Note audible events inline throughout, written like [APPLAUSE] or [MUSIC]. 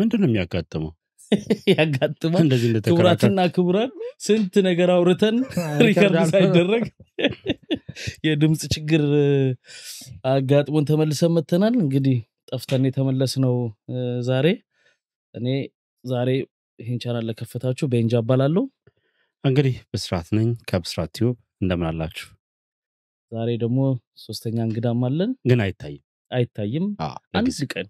ምንድን ነው የሚያጋጥመው [LAUGHS] ያጋጥማል ክቡራትና ክቡራን ስንት ነገር አውርተን [LAUGHS] [LAUGHS] ሪከርድ ሳይደረግ የድምፅ ችግር አጋጥሞን ተመልሰን መተናል እንግዲህ ጠፍተን የተመለስ ነው ዛሬ እኔ ዛሬ ይህን ቻናል ለከፈታችሁ በንጃ አባላለሁ እንግዲህ ብስራት ነኝ ከብስራት ቲዩብ እንደምናላችሁ ዛሬ ደግሞ ሶስተኛ እንግዳም አለን ግን አይታይም አይታይም አንድ ቀን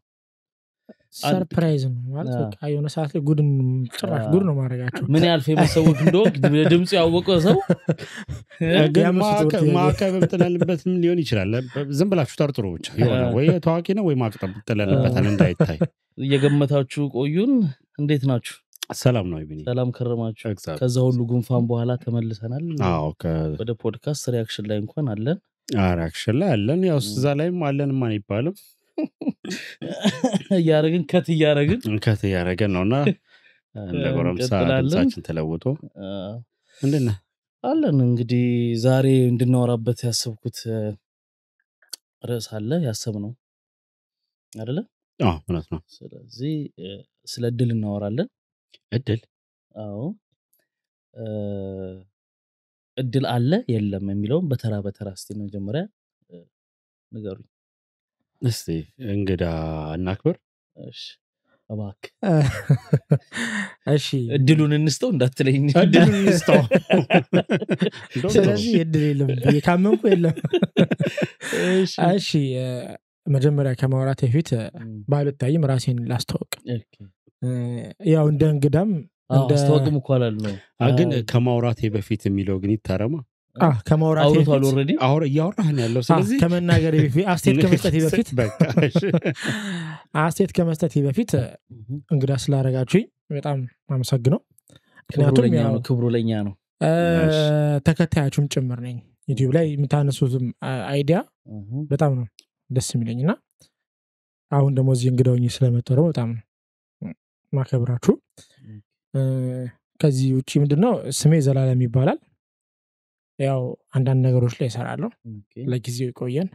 ሰርፕራይዝ ነው ማለት የሆነ ሰዓት ላይ ጉድ ጭራሽ ጉድ ነው ማድረጋቸው ምን ያህል ፌመስ ሰዎች እንደወቅ ድምፁ ያወቀ ሰው ማዕቀብ ጥለንበትም ሊሆን ይችላል ዝም ብላችሁ ጠርጥሮ ብቻ ወይ ታዋቂ ነው ወይ ማቅጠብ ጥለንበታል እንዳይታይ እየገመታችሁ ቆዩን እንዴት ናችሁ ሰላም ነው ቢኒ ሰላም ከረማችሁ ከዛ ሁሉ ጉንፋን በኋላ ተመልሰናል ወደ ፖድካስት ሪያክሽን ላይ እንኳን አለን ሪያክሽን ላይ አለን ያው እዛ ላይም አለን ማን ይባልም እያረግን ከት እያረግን ከት እያደረገን ነው እና እንደ ጎረምሳ ድምጻችን ተለውጦ ምንድነ አለን እንግዲህ ዛሬ እንድናወራበት ያሰብኩት ርዕስ አለ ያሰብ ነው አደለ እውነት ነው ስለዚህ ስለ እድል እናወራለን እድል አዎ እድል አለ የለም የሚለውን በተራ በተራ እስቲ መጀመሪያ ንገሩኝ እስቲ እንግዳ እናክብር እባክህ [LAUGHS] እሺ እድሉን እንስተው እንዳትለኝ እድሉን እንስተው [LAUGHS] ስለዚህ እድል የለም ካመንኩ የለም እሺ [LAUGHS] መጀመሪያ ከማውራት የፊት ባልታይም ራሴን ላስተዋወቅ ያው እንደ እንግዳም አስተዋወቅም እኮ ነው ግን ከማውራቴ በፊት የሚለው ግን ይታረማ ከማውራት እያወራህን ያለው ስለዚህ ከመናገር [LAUGHS] በፊት አስቴት ከመስጠት በፊት አስቴት ከመስጠት በፊት እንግዳ ስላረጋችኝ በጣም አመሰግነው ምክንያቱም ክብሩ ለኛ ነው ተከታያችሁም ጭምር ነኝ ዩቲብ ላይ የምታነሱትም አይዲያ በጣም ነው ደስ የሚለኝ እና አሁን ደግሞ እዚህ እንግዳውኝ ስለመጠረው በጣም ነው ማከብራችሁ ከዚህ ውጭ ምንድነው ስሜ ዘላለም ይባላል ያው አንዳንድ ነገሮች ላይ እሰራለሁ። ለጊዜው ይቆየን።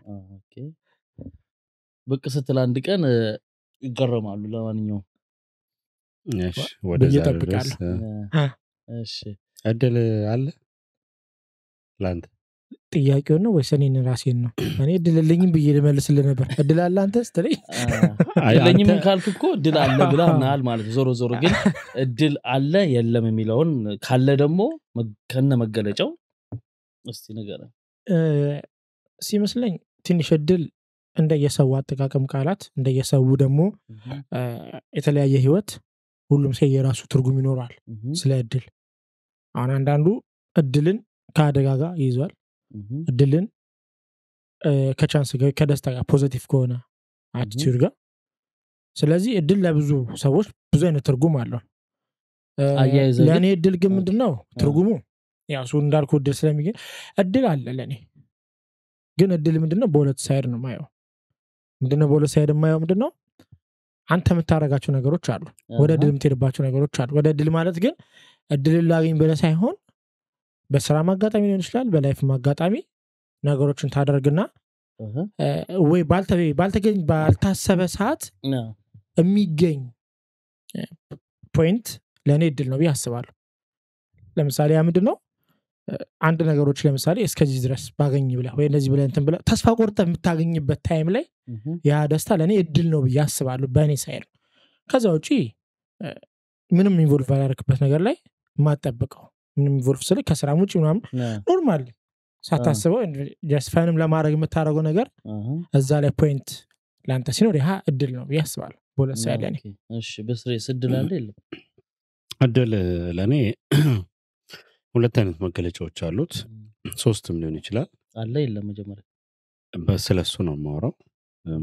ብቅ ስትል አንድ ቀን ይገረማሉ። ለማንኛውም እድል አለ ለአንተ ጥያቄውን ነው ወይስ እኔን ራሴን ነው? እኔ እድልልኝም ብዬ ልመልስል ነበር። እድል አለ አንተ ስትለኝ ካልክ እኮ እድል አለ ናል ማለት ዞሮ ዞሮ ግን እድል አለ የለም የሚለውን ካለ ደግሞ ከነ መገለጫው እስቲ ንገረን። ሲመስለኝ ትንሽ እድል እንደየሰው አጠቃቀም ቃላት እንደየሰው ደግሞ የተለያየ ህይወት ሁሉም ሰው የራሱ ትርጉም ይኖረዋል። ስለ እድል አሁን አንዳንዱ እድልን ከአደጋ ጋር ይይዟል። እድልን ከቻንስ ከደስታ ጋር ፖዘቲቭ ከሆነ አቲቲዩድ ጋር ስለዚህ እድል ለብዙ ሰዎች ብዙ አይነት ትርጉም አለው። ለእኔ እድል ግን ምንድን ነው ትርጉሙ ያው እሱ እንዳልኩ እድል ስለሚገኝ እድል አለ ለእኔ ግን እድል ምንድነው በሁለት ሳይድ ነው ማየው ምንድነው በሁለት ሳይድ የማየው ምንድነው አንተ የምታደርጋቸው ነገሮች አሉ ወደ እድል የምትሄድባቸው ነገሮች አሉ ወደ እድል ማለት ግን እድል ላገኝ ብለህ ሳይሆን በስራ ማጋጣሚ ሊሆን ይችላል በላይፍ ማጋጣሚ ነገሮችን ታደርግና ወይ ባልተገኝ ባልታሰበ ሰዓት የሚገኝ ፖይንት ለእኔ እድል ነው ብዬ አስባለሁ ለምሳሌ ያ ምንድን ነው አንድ ነገሮች ለምሳሌ እስከዚህ ድረስ ባገኝ ብለ ወይ እንደዚህ ብለህ እንትን ብለህ ተስፋ ቆርጠ የምታገኝበት ታይም ላይ ያ ደስታ ለእኔ እድል ነው ብዬ አስባሉ በእኔ ሳይል ከዛ ውጪ ምንም ኢንቮልቭ ባላደርግበት ነገር ላይ ማጠብቀው ምንም ኢንቮልቭ ስል ከስራም ውጭ ምናም ኖርማል ሳታስበው ጀስፈንም ለማድረግ የምታደረገው ነገር እዛ ላይ ፖይንት ለአንተ ሲኖር ይሀ እድል ነው ብዬ አስባለሁ በሁለት ሳይል ለእኔ እድል ለእኔ ሁለት አይነት መገለጫዎች አሉት። ሶስትም ሊሆን ይችላል አለ የለም። መጀመሪያ በስለ እሱ ነው የማወራው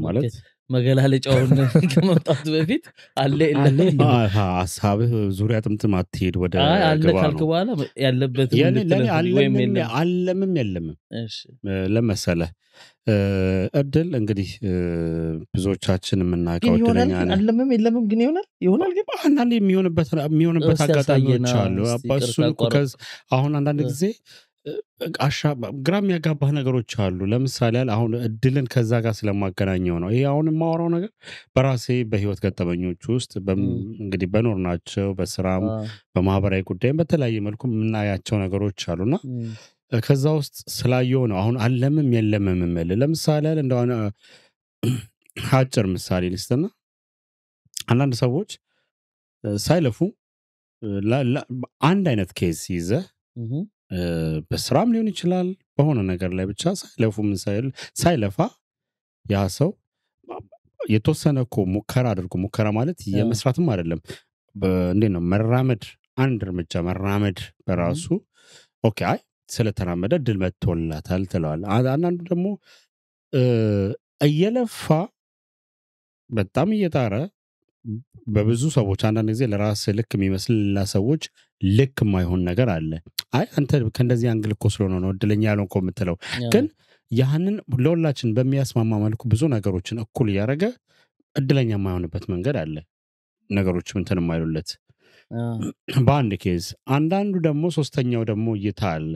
ማለት መገላለጫውን [LAUGHS] ከመምጣቱ በፊት አለ ሀሳብህ ዙሪያ ጥምጥም አትሄድ ወደ አለ ካልክ በኋላ ያለበት የለምም ለመሰለ እድል እንግዲህ ብዙዎቻችን የምናውቀው አለምም የለምም ግን ይሆናል ይሆናል ግን አንዳንድ የሚሆንበት አጋጣሚዎች አሉ እሱን አሁን አንዳንድ ጊዜ አሻ ግራ የሚያጋባህ ነገሮች አሉ። ለምሳሌ ያህል አሁን እድልን ከዛ ጋር ስለማገናኘው ነው። ይሄ አሁን የማወራው ነገር በራሴ በህይወት ገጠመኞች ውስጥ እንግዲህ በኖር ናቸው በስራም በማህበራዊ ጉዳይም በተለያየ መልኩ የምናያቸው ነገሮች አሉና ከዛ ውስጥ ስላየው ነው አሁን አለምም የለምም ምል ለምሳሌ ያህል እንደሆነ አጭር ምሳሌ ልስጥና አንዳንድ ሰዎች ሳይለፉ አንድ አይነት ኬዝ ይዘህ በስራም ሊሆን ይችላል በሆነ ነገር ላይ ብቻ ሳይለፉ ሳይል ሳይለፋ ያ ሰው የተወሰነ እኮ ሙከራ አድርጎ ሙከራ ማለት የመስራትም አይደለም። እንዴ ነው መራመድ፣ አንድ እርምጃ መራመድ በራሱ ኦኬ፣ አይ ስለተራመደ ድል መጥቶላታል ትለዋል። አንዳንዱ ደግሞ እየለፋ በጣም እየጣረ በብዙ ሰዎች አንዳንድ ጊዜ ለራስ ልክ የሚመስል ሰዎች ልክ የማይሆን ነገር አለ። አይ አንተ ከእንደዚህ አንግል እኮ ስለሆነ ነው እድለኛ ያልሆን እኮ የምትለው። ግን ያህንን ለሁላችን በሚያስማማ መልኩ ብዙ ነገሮችን እኩል እያደረገ እድለኛ የማይሆንበት መንገድ አለ። ነገሮች እንትን የማይሉለት በአንድ ኬዝ አንዳንዱ ደግሞ ሶስተኛው ደግሞ እይታ አለ።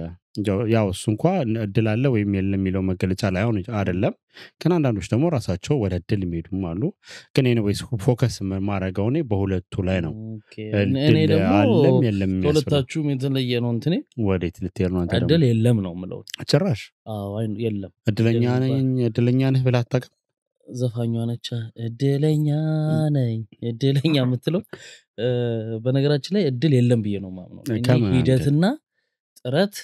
ያው እሱ እንኳ እድል አለ ወይም የለም የሚለው መገለጫ ላይ አሁን አደለም ግን አንዳንዶች ደግሞ ራሳቸው ወደ እድል የሚሄዱም አሉ። ግን ኔ ኤኒዌይስ ፎከስ ማድረገው እኔ በሁለቱ ላይ ነው። እድል አለም የለም ከሁለታችሁም የተለየ ነው። እንትኔ ወዴት ልትሄድ ነው? እድል የለም ነው የምለው ጭራሽ የለም። እድለኛ ነኝ እድለኛ ነህ ብለህ አታውቅም ዘፋኟ ነች። እድለኛ ነኝ እድለኛ [LAUGHS] የምትለው በነገራችን ላይ እድል የለም ብዬ ነው የማምነው። እኔ ሂደትና ጥረት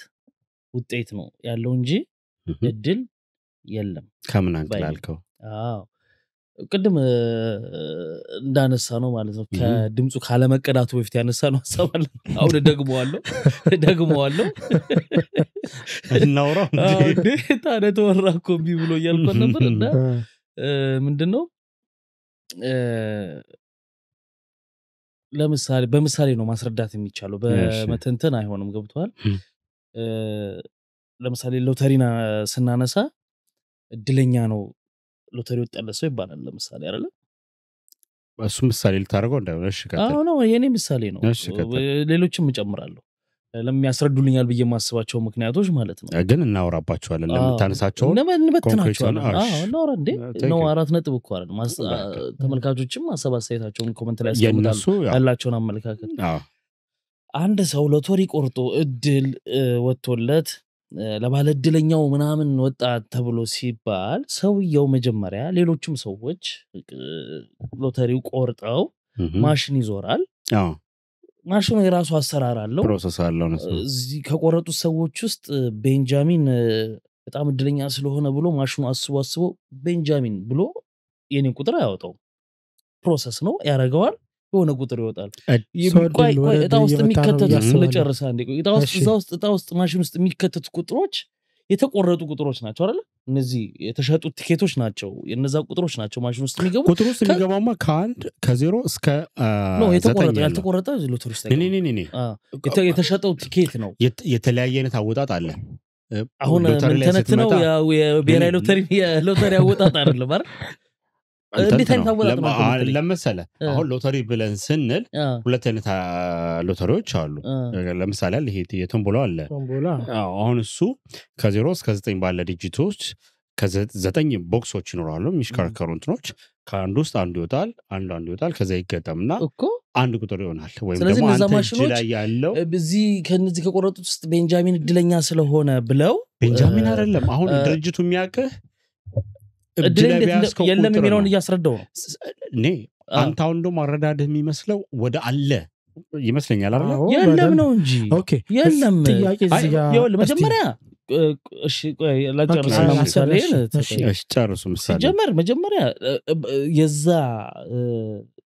ውጤት ነው ያለው እንጂ እድል የለም። ከምን አንግል አልከው? ቅድም እንዳነሳ ነው ማለት ነው። ከድምፁ ካለመቀዳቱ በፊት ያነሳ ነው ሀሳብ አለ። አሁን ደግመዋለሁ ደግመዋለሁ እናውራ እንዴ ታዲያ ተወራ እኮ እምቢ ብሎ እያልኳት ነበር እና ምንድን ነው ለምሳሌ በምሳሌ ነው ማስረዳት የሚቻለው በመተንተን አይሆንም ገብተዋል ለምሳሌ ሎተሪና ስናነሳ እድለኛ ነው ሎተሪ ወጣለ ሰው ይባላል ለምሳሌ አይደለም እሱ ምሳሌ ልታደርገው እንዳይሆነ ነው የኔ ምሳሌ ነው ሌሎችም እጨምራለሁ ለሚያስረዱልኛል ብዬ የማስባቸው ምክንያቶች ማለት ነው። ግን እናወራባቸዋለን ለምታነሳቸው እንበትናቸዋለን። እንዴ ነው አራት ነጥብ እኮ አለ ተመልካቾችም ማሰብ አስተያየታቸውን ኮመንት ላይ ያስቀምጣሉ ያላቸውን አመለካከት አንድ ሰው ለቶሪ ቆርጦ እድል ወጥቶለት ለባለ እድለኛው ምናምን ወጣት ተብሎ ሲባል ሰውየው መጀመሪያ ሌሎችም ሰዎች ሎተሪው ቆርጠው ማሽን ይዞራል ማሽኑ የራሱ አሰራር አለው፣ ፕሮሰስ አለው። እዚህ ከቆረጡት ሰዎች ውስጥ ቤንጃሚን በጣም እድለኛ ስለሆነ ብሎ ማሽኑ አስቦ አስቦ ቤንጃሚን ብሎ የኔን ቁጥር አያወጣው ፕሮሰስ ነው ያደርገዋል። የሆነ ቁጥር ይወጣል። እጣ ውስጥ የሚከተቱ ስለጨርሳ እጣ ውስጥ ማሽን ውስጥ የሚከተቱ ቁጥሮች የተቆረጡ ቁጥሮች ናቸው አይደለ? እነዚህ የተሸጡ ቲኬቶች ናቸው። የነዛ ቁጥሮች ናቸው ማሽን ውስጥ የሚገቡ ቁጥር ውስጥ የሚገባማ ከአንድ ከዜሮ እስከ የተቆረጠ ያልተቆረጠ የተሸጠው ቲኬት ነው። የተለያየ አይነት አወጣጥ አለ። አሁን ምንተነትነው የብሔራዊ ሎተሪ አወጣጥ አይደለም አይደል? እንዴት አይነት አወጣጥ ለመሰለ አሁን ሎተሪ ብለን ስንል ሁለት አይነት ሎተሪዎች አሉ። ለምሳሌ አለ ይሄ የቶምቦላ አለ። አሁን እሱ ከዜሮ እስከ ዘጠኝ ባለ ዲጂቶች ከዘጠኝ ቦክሶች ይኖራሉ የሚሽከረከሩ እንትኖች ከአንዱ ውስጥ አንዱ ይወጣል፣ አንዱ አንዱ ይወጣል። ከዛ ይገጠምና አንድ ቁጥር ይሆናል። ወይም እነዛ ማሽኖች ያለው እዚህ ከነዚህ ከቆረጡት ውስጥ ቤንጃሚን እድለኛ ስለሆነ ብለው ቤንጃሚን አይደለም አሁን ድርጅቱ የለም የሚለውን እያስረዳው ነው እኔ አንተ አሁን ደሞ አረዳድህ የሚመስለው ወደ አለ ይመስለኛል አለ የለም ነው እንጂ የለም መጀመሪያ ጨርሱ ምሳሌ መጀመሪያ የዛ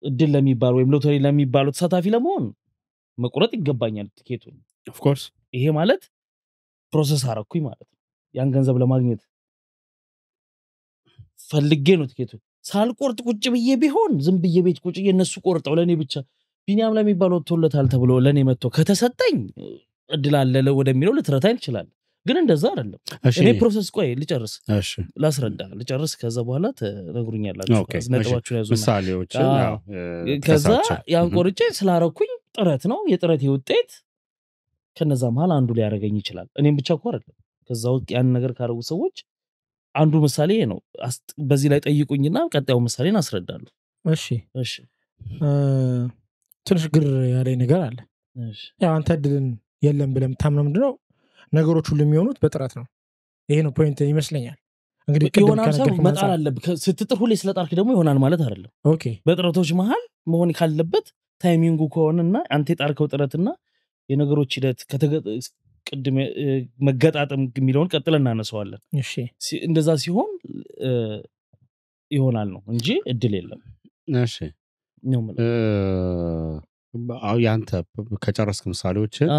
እድል ለሚባል ወይም ሎተሪ ለሚባሉ ተሳታፊ ለመሆን መቁረጥ ይገባኛል ትኬቱን ኦፍኮርስ ይሄ ማለት ፕሮሰስ አረኩኝ ማለት ያን ገንዘብ ለማግኘት ፈልጌ ነው ትኬቱን ሳልቆርጥ ቁጭ ብዬ ቢሆን ዝም ብዬ ቤት ቁጭ እነሱ ቆርጠው ለእኔ ብቻ ቢኒያም ለሚባል ወጥቶለታል ተብሎ ለእኔ መጥቶ ከተሰጠኝ እድላለለ ወደሚለው ልትረታ ይችላል። ግን እንደዛ አይደለም። እኔ ፕሮሰስ ቆይ ልጨርስ፣ ላስረዳ ልጨርስ። ከዛ በኋላ ትነግሩኛላችሁ፣ ነጥባችሁን ያን ቆርጬ ስላረኩኝ ጥረት ነው። የጥረት ውጤት ከነዛ መሀል አንዱ ሊያደረገኝ ይችላል። እኔም ብቻ ኮ አይደለም። ከዛ ውጥ ያን ነገር ካደረጉ ሰዎች አንዱ ምሳሌ ነው። በዚህ ላይ ጠይቁኝና ቀጣዩ ምሳሌን አስረዳሉ እሺ እሺ። ትንሽ ግር ያለኝ ነገር አለ። ያው አንተ ድልን የለም ብለም ታምነው ምንድነው? ነገሮች ሁሉ የሚሆኑት በጥረት ነው። ይሄ ነው ፖይንት ይመስለኛል። እንግዲህ ይሆናል ሰው መጣር አለብህ። ስትጥር ሁሌ ስለጣርክ ደግሞ ይሆናል ማለት አይደለም። ኦኬ በጥረቶች መሀል መሆን ካለበት ታይሚንጉ ከሆነና አንተ የጣርከው ጥረትና የነገሮች ሂደት ቅድም መገጣጠም የሚለውን ቀጥለ እናነሰዋለን። እንደዛ ሲሆን ይሆናል ነው እንጂ እድል የለም። ያንተ ከጨረስክ ምሳሌዎችን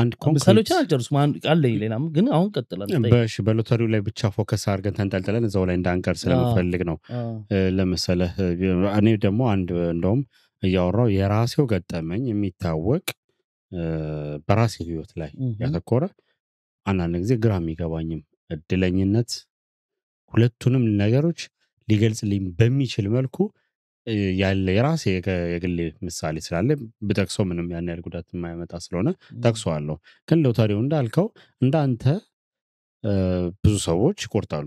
አንድ ምሳሌዎችን አልጨርስኩም አለኝ ሌላም ግን አሁን ቀጥለን በሎተሪው ላይ ብቻ ፎከስ አድርገን ተንጠልጥለን እዛው ላይ እንዳንቀር ስለምፈልግ ነው ለመሰለህ እኔ ደግሞ አንድ እንደውም እያወራው የራሴው ገጠመኝ የሚታወቅ በራሴ ህይወት ላይ ያተኮረ አንዳንድ ጊዜ ግራ የሚገባኝም እድለኝነት ሁለቱንም ነገሮች ሊገልጽልኝ በሚችል መልኩ ያለ የራሴ የግሌ ምሳሌ ስላለ ብጠቅሶ ምንም ያን ያህል ጉዳት የማያመጣ ስለሆነ ጠቅሰዋለሁ። ግን ሎተሪው እንዳልከው እንዳንተ ብዙ ሰዎች ይቆርጣሉ።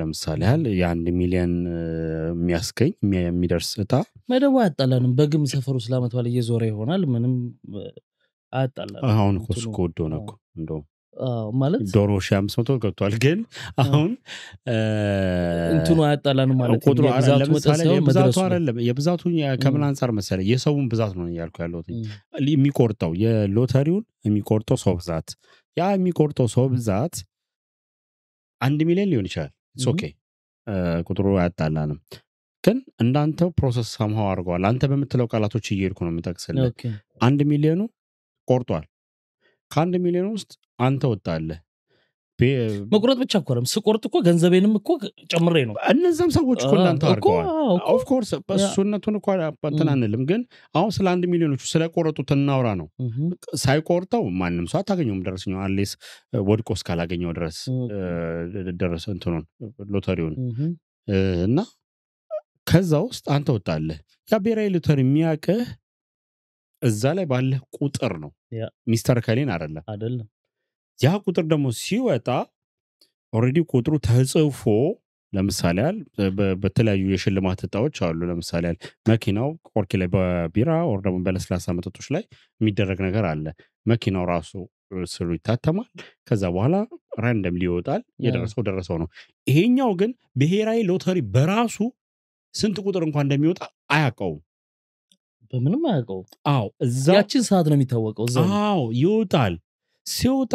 ለምሳሌ ያህል የአንድ ሚሊዮን የሚያስገኝ የሚደርስ እጣ መደቡ አያጣላንም። በግም ሰፈሩ ስለ ባል እየዞረ ይሆናል። ምንም አሁን እኮ እሱ ከወዶ እኮ እንደውም ማለት ዶሮ ሺ አምስት መቶ ገብቷል ግን አሁን እንትኑ አያጣላን ማለት የብዛቱ የብዛቱ ከምን አንጻር መሰለ የሰውን ብዛት ነው እያልኩ ያለት የሚቆርጠው የሎተሪውን የሚቆርጠው ሰው ብዛት ያ የሚቆርጠው ሰው ብዛት አንድ ሚሊዮን ሊሆን ይችላል ኦኬ ቁጥሩ አያጣላንም ግን እንዳንተው ፕሮሰስ ሳምሃው አድርገዋል አንተ በምትለው ቃላቶች እየሄድኩ ነው የምጠቅስልህ አንድ ሚሊዮኑ ቆርጧል። ከአንድ ሚሊዮን ውስጥ አንተ ወጣለህ። መቁረጥ ብቻ እኮረም ስቆርጥ እኮ ገንዘቤንም እኮ ጨምሬ ነው። እነዚም ሰዎች እኮ እንዳንተ አድርገዋል። ኦፍኮርስ በሱነቱን እኮ እንትን አንልም፣ ግን አሁን ስለ አንድ ሚሊዮኖቹ ስለቆረጡት እናውራ ነው። ሳይቆርጠው ማንም ሰው አታገኘውም ደረሰኛው፣ አሌስ ወድቆ እስካላገኘው ድረስ ደረሰ እንትኑን ሎተሪውን እና ከዛ ውስጥ አንተ ወጣለህ። ያ ብሔራዊ ሎተሪ የሚያውቅህ እዛ ላይ ባለ ቁጥር ነው ሚስተር ከሌን አይደለም ያ ቁጥር ደግሞ ሲወጣ ኦልሬዲ ቁጥሩ ተጽፎ ለምሳሌ በተለያዩ የሽልማት እጣዎች አሉ። ለምሳሌ ያህል መኪናው ቆርኪ ላይ በቢራ ወር ደግሞ በለስላሳ መጠጦች ላይ የሚደረግ ነገር አለ። መኪናው ራሱ ስሉ ይታተማል። ከዛ በኋላ ራንደም ሊወጣል። የደረሰው ደረሰው ነው። ይሄኛው ግን ብሔራዊ ሎተሪ በራሱ ስንት ቁጥር እንኳን እንደሚወጣ አያውቀውም። በምንም አያውቀው አዎ እዛ ያችን ሰዓት ነው የሚታወቀው። አዎ ይወጣል። ሲወጣ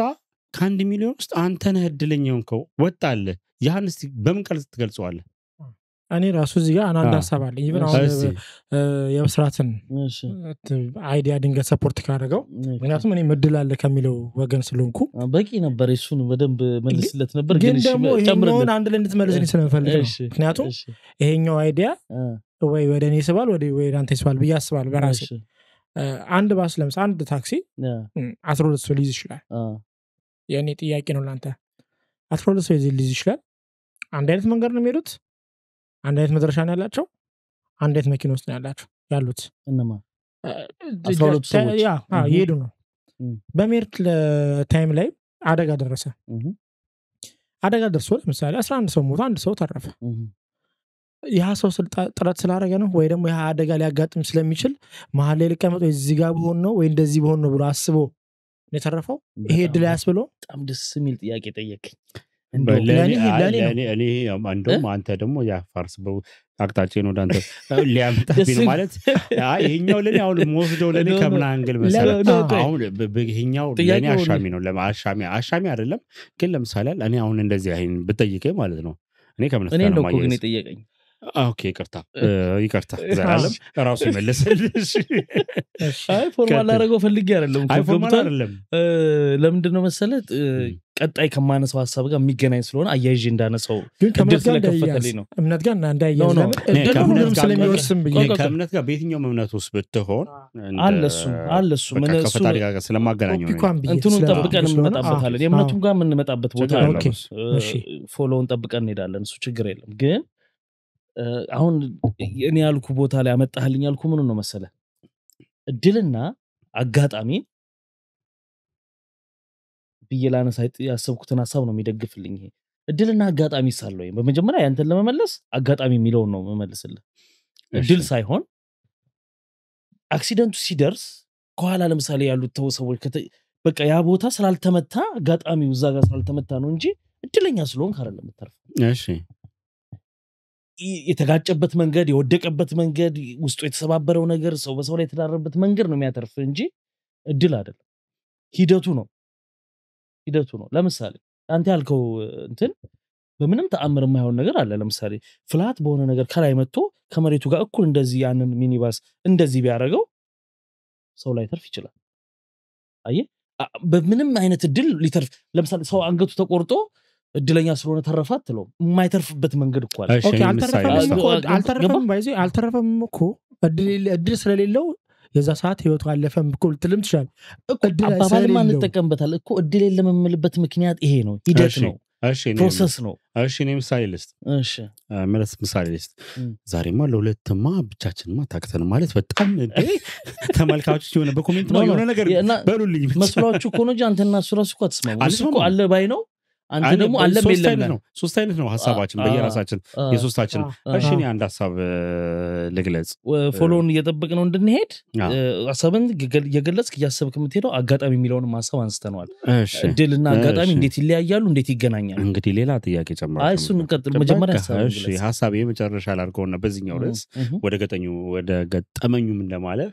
ከአንድ ሚሊዮን ውስጥ አንተነ እድለኛውን ከው ወጣለ ያህን ስ በምን ቀልጽ ትገልጸዋለ እኔ ራሱ እዚህ ጋር አንድ ሀሳብ አለኝ። ኢቨን አሁን የመስራትን አይዲያ ድንገት ሰፖርት ካደረገው ምክንያቱም እኔ ምድል አለ ከሚለው ወገን ስለሆንኩ በቂ ነበር። እሱን በደንብ መልስለት ነበር፣ ግን ደግሞ ይሄኛውን አንድ ላይ እንድትመልስ ስለምፈልግ ነው። ምክንያቱም ይሄኛው አይዲያ ወይ ወደ እኔ ስባል ወደ አንተ ስባል ብዬ አስባል በራሴ አንድ ባስ ለምሳ አንድ ታክሲ አስራ ሁለት ሰው ሊይዝ ይችላል የእኔ ጥያቄ ነው ለአንተ አስራ ሁለት ሰው ሊይዝ ይችላል አንድ አይነት መንገድ ነው የሚሄዱት አንድ አይነት መድረሻ ነው ያላቸው አንድ አይነት መኪና ውስጥ ነው ያላቸው ያሉት ይሄዱ ነው በሜርት ታይም ላይ አደጋ ደረሰ አደጋ ደርሶ ለምሳሌ አስራ አንድ ሰው ሞቶ አንድ ሰው ተረፈ ያ ሰው ጥረት ስላደረገ ነው ወይ ደግሞ ያ አደጋ ሊያጋጥም ስለሚችል መሀል ላይ ልቀመጥ ወይ እዚህ ጋር በሆን ነው ወይ እንደዚህ በሆን ነው ብሎ አስቦ የተረፈው ይሄ ድል ያስብሎ በጣም ደስ የሚል ጥያቄ ጠየቅኝ እንደውም አንተ ደግሞ ያፋርስ አቅጣጫን ወደ አንተ ሊያመጣብኝ ነው ማለት ይሄኛው ለኔ አሁን ወስደው ለኔ ከምን አንግል መሰረት አሁን ለእኔ አሻሚ ነው አሻሚ አሻሚ አይደለም ግን ለምሳሌ እኔ አሁን እንደዚህ ብጠይቀኝ ማለት ነው እኔ ከምነት ነው ጠየቀኝ ኦኬ ይቅርታ ይቅርታ፣ ዘላለም ራሱ ይመለሰልሽ። [LAUGHS] አይ ፎርማል ላደረገው ፈልጌ አይደለም። ለምንድን ነው መሰለህ ቀጣይ ከማነሳው ሀሳብ ጋር የሚገናኝ ስለሆነ አያይዤ እንዳነሳው እድል ስለከፈተልኝ እምነት ጋር ከእምነት ጋር በየትኛውም እምነት ውስጥ ብትሆን አለሱ አለሱ ስለማገናኘው እንትኑን ጠብቀን እንመጣበታለን። የእምነቱም ጋር የምንመጣበት ቦታ ፎሎውን ጠብቀን እንሄዳለን። እሱ ችግር የለም ግን አሁን እኔ ያልኩ ቦታ ላይ አመጣህልኝ ያልኩ ምኑ ነው መሰለ እድልና አጋጣሚ ብየላነ ላነሳ ያሰብኩትን ሀሳብ ነው የሚደግፍልኝ ይሄ እድልና አጋጣሚ ሳለ ወይም በመጀመሪያ ያንተን ለመመለስ አጋጣሚ የሚለውን ነው መመልስልህ እድል ሳይሆን አክሲደንቱ ሲደርስ ከኋላ ለምሳሌ ያሉት ተው ሰዎች በቃ ያ ቦታ ስላልተመታ አጋጣሚው እዛ ጋር ስላልተመታ ነው እንጂ እድለኛ ስለሆን ። አይደለም የተጋጨበት መንገድ፣ የወደቀበት መንገድ፣ ውስጡ የተሰባበረው ነገር፣ ሰው በሰው ላይ የተዳረበት መንገድ ነው የሚያተርፍ እንጂ እድል አይደለም። ሂደቱ ነው ሂደቱ ነው። ለምሳሌ አንተ ያልከው እንትን በምንም ተአምር የማይሆን ነገር አለ። ለምሳሌ ፍላት በሆነ ነገር ከላይ መጥቶ ከመሬቱ ጋር እኩል እንደዚህ ያንን ሚኒባስ እንደዚህ ቢያደርገው ሰው ላይ ተርፍ ይችላል። አየ በምንም አይነት እድል ሊተርፍ ለምሳሌ ሰው አንገቱ ተቆርጦ እድለኛ ስለሆነ ተረፈ አትለውም። የማይተርፍበት መንገድ እኳልአልተረፈም እኮ እድል ስለሌለው የዛ ሰዓት ህይወቱ አለፈ እኮ ልትልም ትችላለህ። አባባልማ እንጠቀምበታለን እኮ እድል የለም ምክንያት ይሄ ነው። ሂደት ነው፣ ፕሮሰስ ነው። እሺ እኔ ምሳሌ ልስጥ፣ መለስ ምሳሌ ልስጥ። ዛሬማ ለሁለትማ ብቻችንማ ታክተን ማለት በጣም ተመልካቾች የሆነ በኮሜንት የሆነ ነገር በሉልኝ መስሏችሁ እኮ እንጂ አንተና እሱ እራሱ እኮ አትስማሙ። እሱ ነው አንተ ደግሞ አለም የለም ነው። ሶስት አይነት ነው ሀሳባችን በየራሳችን የሶስታችን። እሺ እኔ አንድ ሀሳብ ልግለጽ። ፎሎን እየጠበቅ ነው እንድንሄድ ሀሳብን የገለጽ እያሰብክ የምትሄደው አጋጣሚ የሚለውንም ሀሳብ አንስተነዋል። እድልና አጋጣሚ እንዴት ይለያያሉ? እንዴት ይገናኛል እንግዲህ ሌላ ጥያቄ ጨምራ ቀጥል። መጀመሪያ ሀሳብ የመጨረሻ ላርገውና በዚኛው ርዕስ ወደ ገጠኙ ወደ ገጠመኙም እንደማለፍ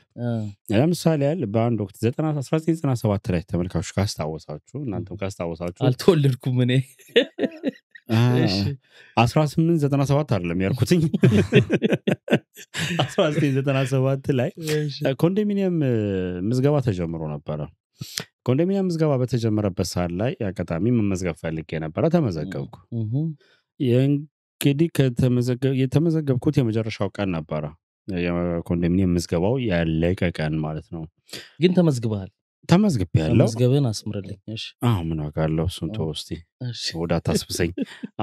ለምሳሌ ያል በአንድ ወቅት 1997 ላይ ተመልካቾች ካስታወሳችሁ እናንተም ካስታወሳችሁ አልተወለድኩም እኔ አስራ ስምንት ዘጠና ሰባት አይደለም ያልኩትኝ አስራ ስምንት ዘጠና ሰባት ላይ ኮንዶሚኒየም ምዝገባ ተጀምሮ ነበረ ኮንዶሚኒየም ምዝገባ በተጀመረበት ሰዓት ላይ አጋጣሚ መመዝገብ ፈልጌ ነበረ ተመዘገብኩ እንግዲህ የተመዘገብኩት የመጨረሻው ቀን ነበረ የኮንዶሚኒየም ምዝገባው ያለቀ ቀን ማለት ነው ግን ተመዝግበሃል ተመዝግብ ያለው መዝገብን አስምርልኝ። ምን ዋጋ አለው? እሱን ተወስቲ ወዳ ታስብሰኝ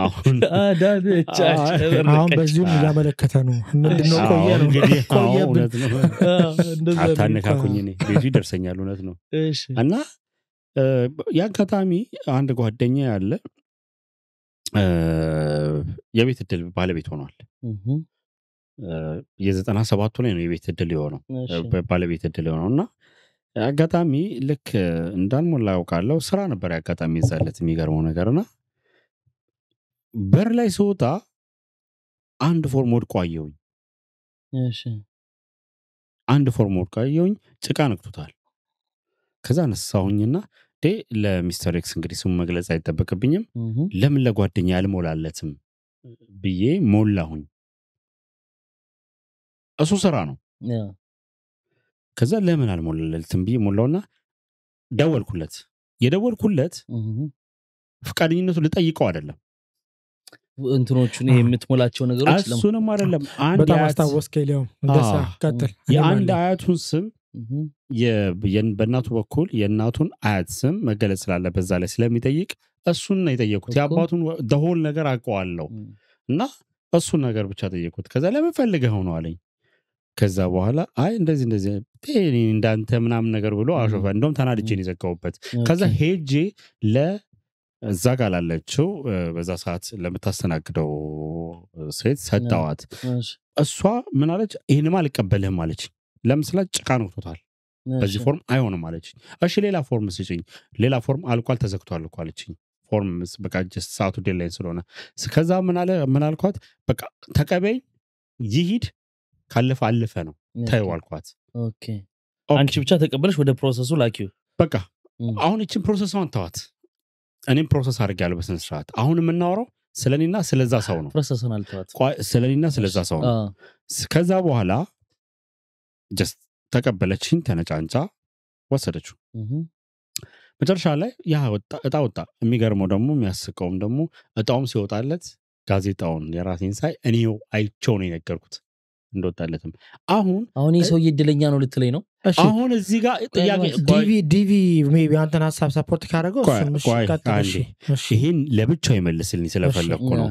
አታስብሰኝ። [LAUGHS] በዚሁም እያመለከተ ነው። ምንድነው [LAUGHS] [LAUGHS] አታነካኩኝ፣ እኔ ቤቱ ይደርሰኛል። እውነት ነው። እና የአጋጣሚ አንድ ጓደኛ ያለ የቤት እድል ባለቤት ሆኗል። የዘጠና ሰባቱ ላይ ነው የቤት እድል የሆነው ባለቤት እድል የሆነው እና አጋጣሚ ልክ እንዳልሞላ ያውቃለው ስራ ነበር አጋጣሚ ይዛለት የሚገርመው ነገር ና በር ላይ ስወጣ አንድ ፎርም ወድቆ አየውኝ አንድ ፎርም ወድቆ አየውኝ ጭቃ ነክቶታል። ከዛ ነሳሁኝና ዴ ለሚስተር ኤክስ እንግዲህ ስሙ መግለጽ አይጠበቅብኝም። ለምን ለጓደኛ አልሞላለትም ብዬ ሞላሁኝ። እሱ ስራ ነው። ከዛ ለምን አልሞላለልትም ብዬ ሞላውና ደወልኩለት። የደወልኩለት ፍቃደኝነቱ ልጠይቀው አይደለም እንትኖቹ ይሄ የምትሞላቸው ነገሮች እሱንም አይደለም። አንድ የአንድ አያቱን ስም በእናቱ በኩል የእናቱን አያት ስም መገለጽ ስላለ በዛ ላይ ስለሚጠይቅ እሱን ነው የጠየኩት። የአባቱን ደሆል ነገር አውቀዋለሁ እና እሱን ነገር ብቻ ጠየኩት። ከዛ ለምን ፈልገህ ነው አለኝ። ከዛ በኋላ አይ እንደዚህ እንደዚህ እንዳንተ ምናምን ነገር ብሎ አሾፈ። እንደውም ተናድጄን የዘጋውበት ከዛ ሄጄ ለ እዛ ጋር ላለችው በዛ ሰዓት ለምታስተናግደው ሴት ሰጠዋት። እሷ ምን አለች? ይህንም አልቀበልህም አለች። ለምስላ ጭቃ ነውቶታል በዚህ ፎርም አይሆንም አለች። እሺ ሌላ ፎርም ስጭኝ። ሌላ ፎርም አልቋል፣ ተዘግቷል እኮ አለችኝ። ፎርም በቃ ሰዓቱ ዴላይን ስለሆነ ከዛ ምን አልኳት? በቃ ተቀበይ ይሂድ ካለፈ አለፈ ነው። ተይው አልኳት። አንቺ ብቻ ተቀበለች። ወደ ፕሮሰሱ ላኪው በቃ አሁን ይችን ፕሮሰሷን ተዋት። እኔም ፕሮሰስ አድርግ በስነ በስነስርዓት አሁን የምናወረው ስለኔና ስለዛ ሰው ነው። ስለኔና ስለዛ ሰው ነው። ከዛ በኋላ ተቀበለችኝ፣ ተነጫንጫ ወሰደችው። መጨረሻ ላይ ያ እጣ ወጣ። የሚገርመው ደግሞ የሚያስቀውም ደግሞ እጣውም ሲወጣለት ጋዜጣውን የራሴን ሳይ እኔው አይቸው ነው የነገርኩት እንደወጣለትም አሁን አሁን ይህ ሰውዬ እድለኛ ነው ልትለኝ ነው። አሁን እዚህ ጋር ጥያቄ ዲቪ ቢ አንተን ሀሳብ ሰፖርት ካደረገው ይህን ለብቻው ይመልስልኝ ስለፈለግኩ ነው።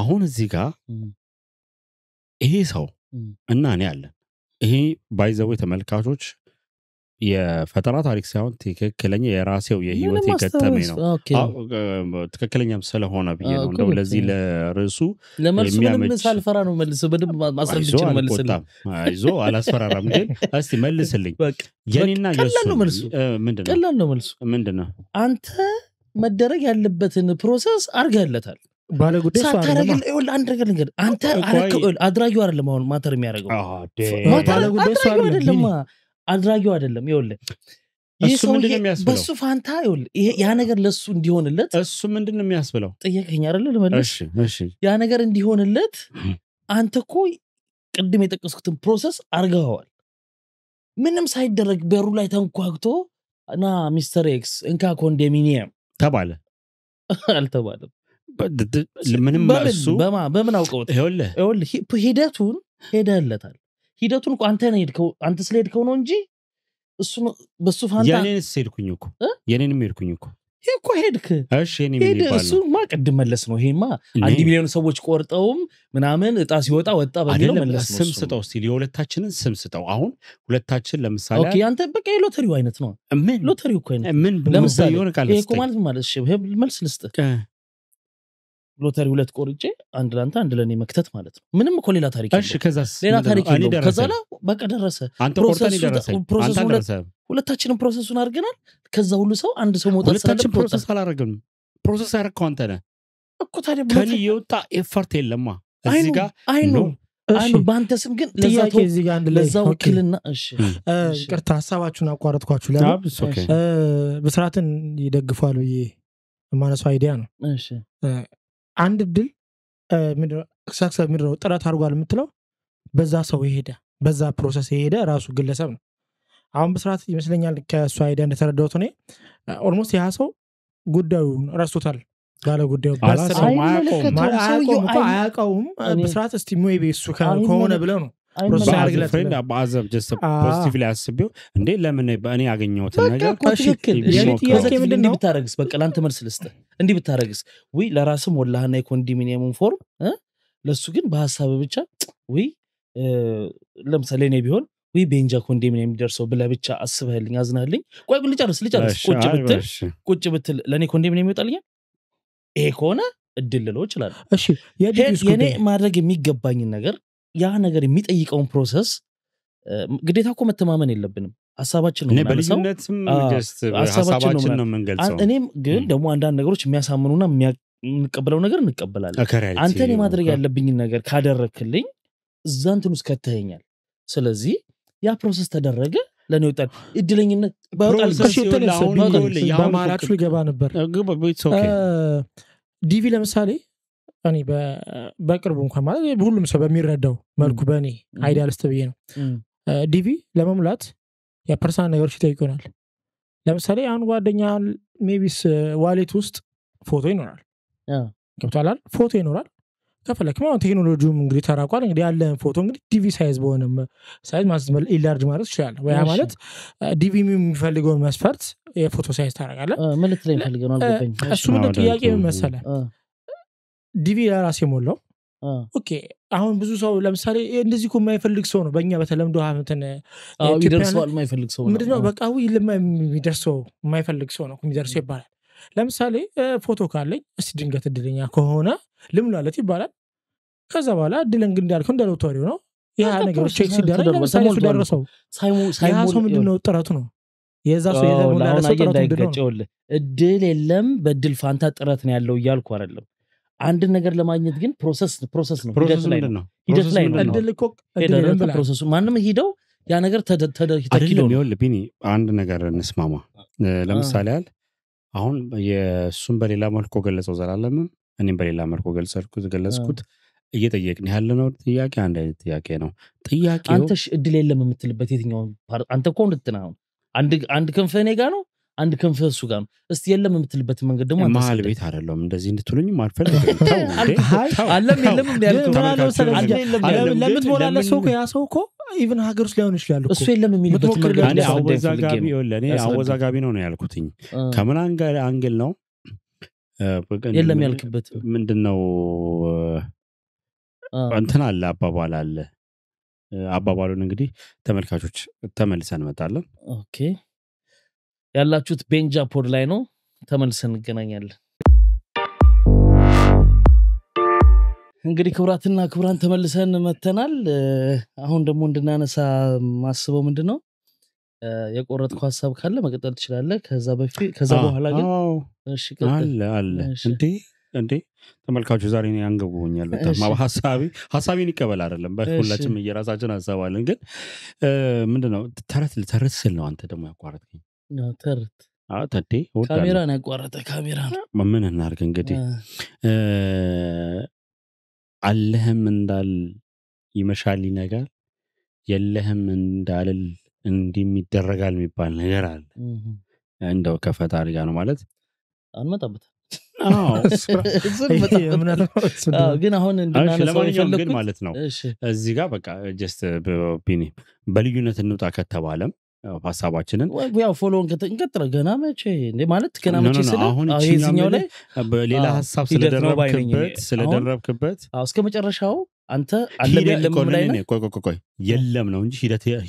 አሁን እዚህ ጋር ይሄ ሰው እና እኔ አለን። ይሄ ባይዘዌ ተመልካቾች የፈጠራ ታሪክ ሳይሆን ትክክለኛ የራሴው የህይወት የገጠሜ ነው። ትክክለኛም ስለሆነ ብዬ ነው እንደው ለዚህ ለርዕሱ ለመልሱ ምንም ሳልፈራ ነው መልስ በደንብ ማስረድቼ ነው መልስልኝ። አይዞ አላስፈራራም፣ ግን እስቲ መልስልኝ። የኔና ቀላል ነው መልሱ ምንድን ነው? አንተ መደረግ ያለበትን ፕሮሰስ አርገህለታል። ባለጉዳይ አንድ ነገር ነገር አንተ አድራጊው አይደለም አሁን ማተር የሚያደርገው ባለጉዳይ አይደለማ አድራጊው አይደለም። ይኸውልህ ይህ ሰው በሱ ፋንታ ያ ነገር ለሱ እንዲሆንለት እሱ ምንድን የሚያስብለው? ጠየቀኝ አለ ልመለስ። ያ ነገር እንዲሆንለት አንተ እኮ ቅድም የጠቀስኩትን ፕሮሰስ አርገኸዋል። ምንም ሳይደረግ በሩ ላይ ተንኳግቶ እና ሚስተር ኤክስ እንካ ኮንዶሚኒየም ተባለ [LAUGHS] አልተባለም። ምንም በምን አውቀውት ሂደቱን ሄደለታል ሂደቱን እኮ አንተ ሄድከው አንተ ስለሄድከው ነው እንጂ እሱ በሱ ፋንታ የኔንስ ሄድኩኝ እኮ የኔንም ሄድኩኝ እኮ እኮ ሄድክ እሱማ ቅድም መለስ ነው ይሄማ አንድ ሚሊዮን ሰዎች ቆርጠውም ምናምን እጣ ሲወጣ ወጣ በሚለው መለስ ስም ስጠው እስኪ የሁለታችንን ስም ስጠው አሁን ሁለታችን ለምሳሌ አንተ በቃ የሎተሪው አይነት ነው ሎተሪው እኮ አይነት ምን ለምሳሌ ማለት ማለት መልስ ልስጥ ሎተሪ ሁለት ቆርጬ አንድ ለአንተ አንድ ለእኔ መክተት ማለት ነው። ምንም እኮ ሌላ ታሪክ ሌላ ታሪክ የለውም። ከዛ ላ በቃ ደረሰ። ሁለታችንም ፕሮሰሱን አድርገናል። ከዛ ሁሉ ሰው አንድ ሰው መውጣት ሁለታችን ፕሮሰስ አላደረግም። ፕሮሰስ ያደረግከው አንተ ነህ እኮ። ታዲያ ከኔ የወጣ ኤፈርት የለማ እዚህ አይኑ በአንተ ስም ግን ጥያቄ እዚህ አንድ ላይ ወኪልና ቅርታ ሀሳባችሁን አቋረጥኳችሁ። ለ ብስራትን ይደግፏል ብዬ የማነሱ አይዲያ ነው አንድ ድል ሰክሰስ ምድነው ጥረት አድርጓል የምትለው በዛ ሰው የሄደ በዛ ፕሮሰስ የሄደ ራሱ ግለሰብ ነው። አሁን በስርዓት ይመስለኛል ከእሱ አይዲያ እንደተረዳሁት እኔ ኦልሞስት ያ ሰው ጉዳዩ ረስቶታል። ጋለ ጉዳዩ አያውቀውም፣ በስርዓት እስቲ ሜይ እሱ ከሆነ ብለው ነው በአዘብ ጀስ ፖዚቲቭ ላይ አስቢው እንዴ ለምን በእኔ ያገኘሁትን ነገር ምንድን ብታረግስ በቃ ለአንተ መልስ ልስጥ እንዲህ ብታረግስ ውይ ለራስም ወላህና የኮንዲሚኒየሙን ፎርም ለእሱ ግን በሀሳብ ብቻ ውይ ለምሳሌ እኔ ቢሆን ወይ ቤንጃ ኮንዶሚኒየም የሚደርሰው ብለ ብቻ አስበህልኝ አዝናልኝ ቆይ ልጨርስ ልጨርስ ቁጭ ብትል ቁጭ ብትል ለእኔ ኮንዶሚኒየም ይወጣልኛል ይሄ ከሆነ እድል ልለው እችላለሁ የእኔ ማድረግ የሚገባኝን ነገር ያ ነገር የሚጠይቀውን ፕሮሰስ ግዴታ እኮ መተማመን የለብንም። ሀሳባችን ነው እኔም ግን ደግሞ አንዳንድ ነገሮች የሚያሳምኑና የምንቀበለው ነገር እንቀበላለን። አንተን የማድረግ ያለብኝን ነገር ካደረክልኝ እዛንትን ውስጥ ከተኛል ስለዚህ ያ ፕሮሰስ ተደረገ። ለእኔ ወጣል እድለኝነት ባወጣልሁን የአማራችሁ ሊገባ ነበር ዲቪ ለምሳሌ እኔ በቅርቡ እንኳን ማለት ሁሉም ሰው በሚረዳው መልኩ በእኔ አይዲያልስት ብዬ ነው ዲቪ ለመሙላት የፐርሰናል ነገሮች ይጠይቁናል ለምሳሌ አሁን ጓደኛ ሜቢስ ዋሌት ውስጥ ፎቶ ይኖራል ገብቷላል ፎቶ ይኖራል ከፈለክ አሁን ቴክኖሎጂውም እንግዲህ ተራቋል እንግዲህ ያለን ፎቶ እንግዲህ ዲቪ ሳይዝ በሆነ ሳይዝ ኢላርጅ ማለት ይችላል ያ ማለት ዲቪ የሚፈልገውን መስፈርት የፎቶ ሳይዝ ታረጋለ እሱ ምንድ ጥያቄ መሰለ ዲቪ ለራሴ የሞላው ኦኬ አሁን ብዙ ሰው ለምሳሌ እንደዚህ ኮ የማይፈልግ ሰው ነው በእኛ በተለምዶ ምትንይደርሰዋል ምንድነው በቃ የሚደርሰው የማይፈልግ ሰው ነው የሚደርሰው ይባላል ለምሳሌ ፎቶ ካለኝ እስ ድንገት እድለኛ ከሆነ ልምላለት ይባላል ከዛ በኋላ እድለን ግን እንዳልከው እንደ ሎተሪው ነው ያ ነገሮች ሲደረግ ለምሳሌ ደረሰው ያ ሰው ምንድነው ጥረቱ ነው የዛ ሰው የተሞላለሰው ጥረቱ ምንድነው እድል የለም በእድል ፋንታ ጥረት ነው ያለው እያልኩ አይደለም አንድን ነገር ለማግኘት ግን ፕሮሰስ ፕሮሰስ ነው ላይ ነው ማንም ሂደው ያ ነገር ቢኒ አንድ ነገር እንስማማ ለምሳሌ ያል አሁን የእሱም በሌላ መልኩ ገለጸው ዘላለምም እኔም በሌላ መልኩ ገለጽኩት እየጠየቅን ያለ ነው ጥያቄ አንድ አይነት ጥያቄ ነው ጥያቄ አንተ እድል የለም የምትልበት የትኛውን አንተ ኮ እንድትናሁን አንድ ክንፍህ እኔ ጋ ነው አንድ ክንፍ እሱ ጋር ነው። እስቲ የለም የምትልበት መንገድ ደግሞ መሀል ቤት አይደለም። እንደዚህ እንድትሉኝ አልፈልግም። አለም ሰው ያ ሰው እኮ ኢቨን ሀገር ውስጥ ሊሆን እሱ የለም አወዛጋቢ ነው ነው ያልኩትኝ። ከምን አንግል ነው የለም ያልክበት ምንድን ነው? እንትን አለ አባባል አለ። አባባሉን እንግዲህ ተመልካቾች ተመልሰን እንመጣለን። ኦኬ ያላችሁት ቤንጃ ፖድ ላይ ነው። ተመልሰን እንገናኛለን። እንግዲህ ክብራትና ክብራን ተመልሰን መተናል። አሁን ደግሞ እንድናነሳ ማስበው ምንድን ነው የቆረጥኩ ሀሳብ ካለ መቀጠል ትችላለ ከዛ በፊት ከዛ በኋላ ግን አለ እንዴ እንዴ ተመልካቹ ዛሬ ያንገቡኛል። ሀሳቢ ሀሳቢን ይቀበል አይደለም ሁላችንም እየራሳችን አሰባለን ግን ምንድነው ተረት ልተረት ስል ነው አንተ ደግሞ ያቋረጥ ተርት ተዴ ካሜራን ያቋረጠ ካሜራ ነው። ምን እናርግ እንግዲህ አለህም እንዳል ይመሻል ይነጋል፣ የለህም እንዳልል እንዲም ይደረጋል የሚባል ነገር አለ። እንደው ከፈጣሪ ጋር ነው ማለት አንመጣበታል [LAUGHS] ግን አሁን ለማንኛውም ማለት ነው እዚህ ጋር በቃ ጀስት በልዩነት እንውጣ ከተባለም ሀሳባችንን ያው ገና መቼ ማለት ገና መቼ ላይ ሀሳብ ስለደረብክበት ስለደረብክበት እስከ መጨረሻው አንተ ቆይ የለም ነው እንጂ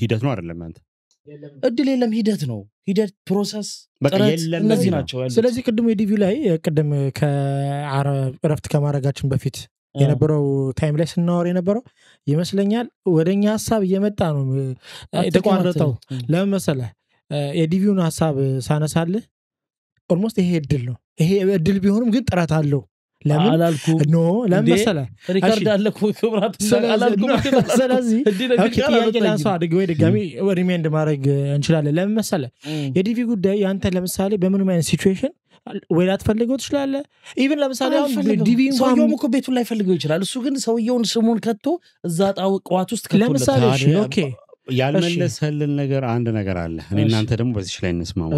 ሂደት ነው አይደለም። አንተ እድል የለም ሂደት ነው ሂደት ፕሮሰስ እነዚህ ናቸው። ስለዚህ የዲቪ ላይ ቅድም ከእረፍት ከማድረጋችን በፊት የነበረው ታይም ላይ ስናወር የነበረው ይመስለኛል ወደኛ ሀሳብ እየመጣ ነው የተቋረጠው ለምን መሰለህ የዲቪውን ሀሳብ ሳነሳልህ ኦልሞስት ይሄ እድል ነው ይሄ እድል ቢሆንም ግን ጥረት አለው ስለዚህ ጥያቄ ድጋሚ ሪሜንድ ማድረግ እንችላለን ለምን የዲቪ ጉዳይ ያንተ ለምሳሌ በምንም አይነት ሲቹዌሽን ወይ ላትፈልገው ትችላለ ኢቨን ለምሳሌ ዲቪ እኮ ቤቱን ላይ ፈልገው ይችላል። እሱ ግን ሰውየውን ስሙን ከቶ እዛ ጣውቋት ውስጥ ለምሳሌ ያልመለሰልን ነገር አንድ ነገር አለ። እኔ እናንተ ደግሞ በዚች ላይ እንስማማ፣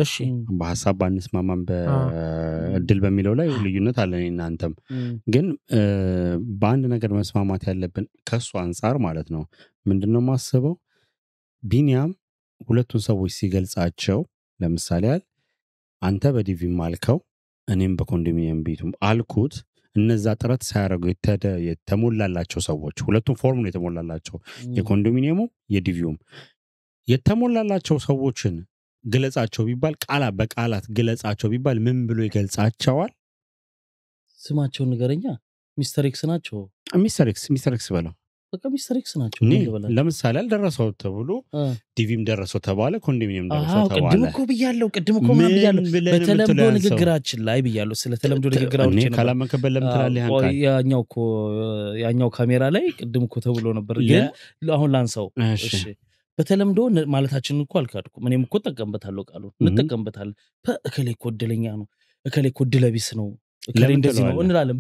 በሀሳብ ባንስማማም በእድል በሚለው ላይ ልዩነት አለ። እኔ እናንተም ግን በአንድ ነገር መስማማት ያለብን ከሱ አንጻር ማለት ነው። ምንድነው ማስበው የማስበው ቢኒያም ሁለቱን ሰዎች ሲገልጻቸው ለምሳሌ ያል አንተ በዲቪም አልከው እኔም በኮንዶሚኒየም ቤቱ አልኩት። እነዛ ጥረት ሳያደርጉ የተሞላላቸው ሰዎች ሁለቱም ፎርም ነው የተሞላላቸው፣ የኮንዶሚኒየሙ የዲቪውም የተሞላላቸው ሰዎችን ግለጻቸው ቢባል ቃላ በቃላት ግለጻቸው ቢባል ምን ብሎ ይገልጻቸዋል? ስማቸውን ንገረኛ። ሚስተር ኤክስ ናቸው። ሚስተር ኤክስ ሚስተር ኤክስ በለው በቃ ሚስተሪክስ ናቸው። ለምሳሌ አልደረሰው ተብሎ ዲቪም ደረሰው ተባለ፣ ኮንዶሚኒየም ደረሰው ተባለ። ቅድም እኮ ብያለሁ፣ ቅድም እኮ ብያለሁ፣ በተለምዶ ንግግራችን ላይ ብያለሁ። ስለ ተለምዶ ንግግራችን ካላመንከበት ለምን ትላለህ? ያኛው ካሜራ ላይ ቅድም እኮ ተብሎ ነበር፣ ግን አሁን ላንሳው። በተለምዶ ማለታችን እኮ አልካድኩም። እኔም እኮ እጠቀምበታለሁ፣ ቃሉ እንጠቀምበታለን። እከሌ እኮ እድለኛ ነው፣ እከሌ እኮ እድለቢስ ነው እንደዚህ ነው እንላለን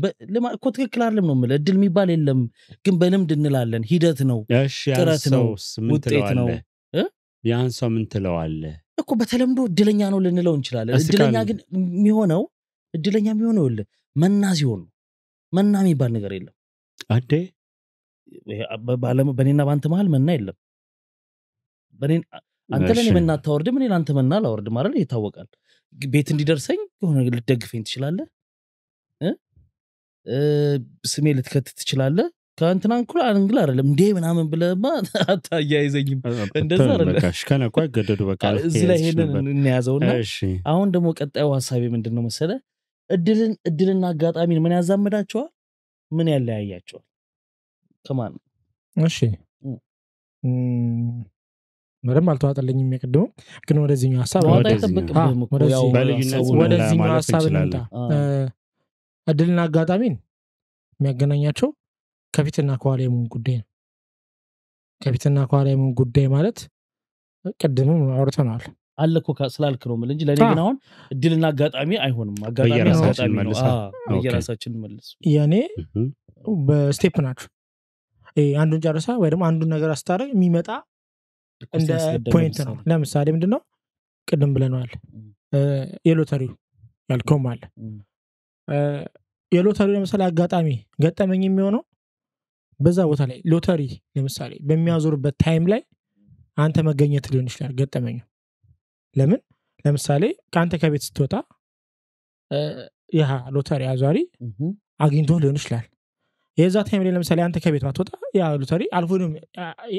እኮ ትክክል አለም ነው ምለ እድል የሚባል የለም ግን በልምድ እንላለን ሂደት ነው ጥረት ነው ውጤት ነው ያን ሰው ምን ትለዋለ እኮ በተለምዶ እድለኛ ነው ልንለው እንችላለን እድለኛ ግን የሚሆነው እድለኛ የሚሆነው ይኸውልህ መና ሲሆን መና የሚባል ነገር የለም አዴ በእኔና በአንተ መሀል መና የለም አንተ ለእኔ መና አታወርድም እኔ ለአንተ መና አላወርድም ማለ ይታወቃል ቤት እንዲደርሰኝ የሆነ ልደግፈኝ ትችላለህ ስሜ ልትከት ትችላለ ከእንትና እንኩል አንግል አይደለም እንዴ ምናምን ብለማ [LAUGHS] አታያይዘኝም። እንደዛ አይደለም እኮ በቃ እዚህ ላይ ይሄንን እንያዘውና አሁን ደግሞ ቀጣዩ ሀሳቢ ምንድን ነው መሰለ፣ እድልን እድልና አጋጣሚን ምን ያዛምዳቸዋል? ምን ያለያያቸዋል? ከማን እሺ፣ ምንም አልተዋጠለኝም። የቅድሙ ግን ወደዚህኛው ሀሳብ ወደዚህኛው ሀሳብ እድልና አጋጣሚን የሚያገናኛቸው ከፊትና ከኋላ የመሆን ጉዳይ ነው። ከፊትና ከኋላ የመሆን ጉዳይ ማለት ቅድምም አውርተነዋል አለኮ ስላልክ ነው ምል እንጂ ለእኔ ግን አሁን እድልና አጋጣሚ አይሆንም። አጋጣሚየራሳችን መልስ የእኔ በስቴፕ ናቸው። አንዱን ጨርሳ ወይ ደግሞ አንዱን ነገር አስታረግ የሚመጣ እንደ ፖይንት ነው። ለምሳሌ ምንድነው ቅድም ብለነዋል የሎተሪው ያልከውም አለ የሎተሪ ለምሳሌ አጋጣሚ ገጠመኝ የሚሆነው በዛ ቦታ ላይ ሎተሪ ለምሳሌ በሚያዞርበት ታይም ላይ አንተ መገኘት ሊሆን ይችላል ገጠመኙ። ለምን ለምሳሌ ከአንተ ከቤት ስትወጣ ያ ሎተሪ አዟሪ አግኝቶ ሊሆን ይችላል። የዛ ታይም ላይ ለምሳሌ አንተ ከቤት ማትወጣ ያ ሎተሪ አልፎ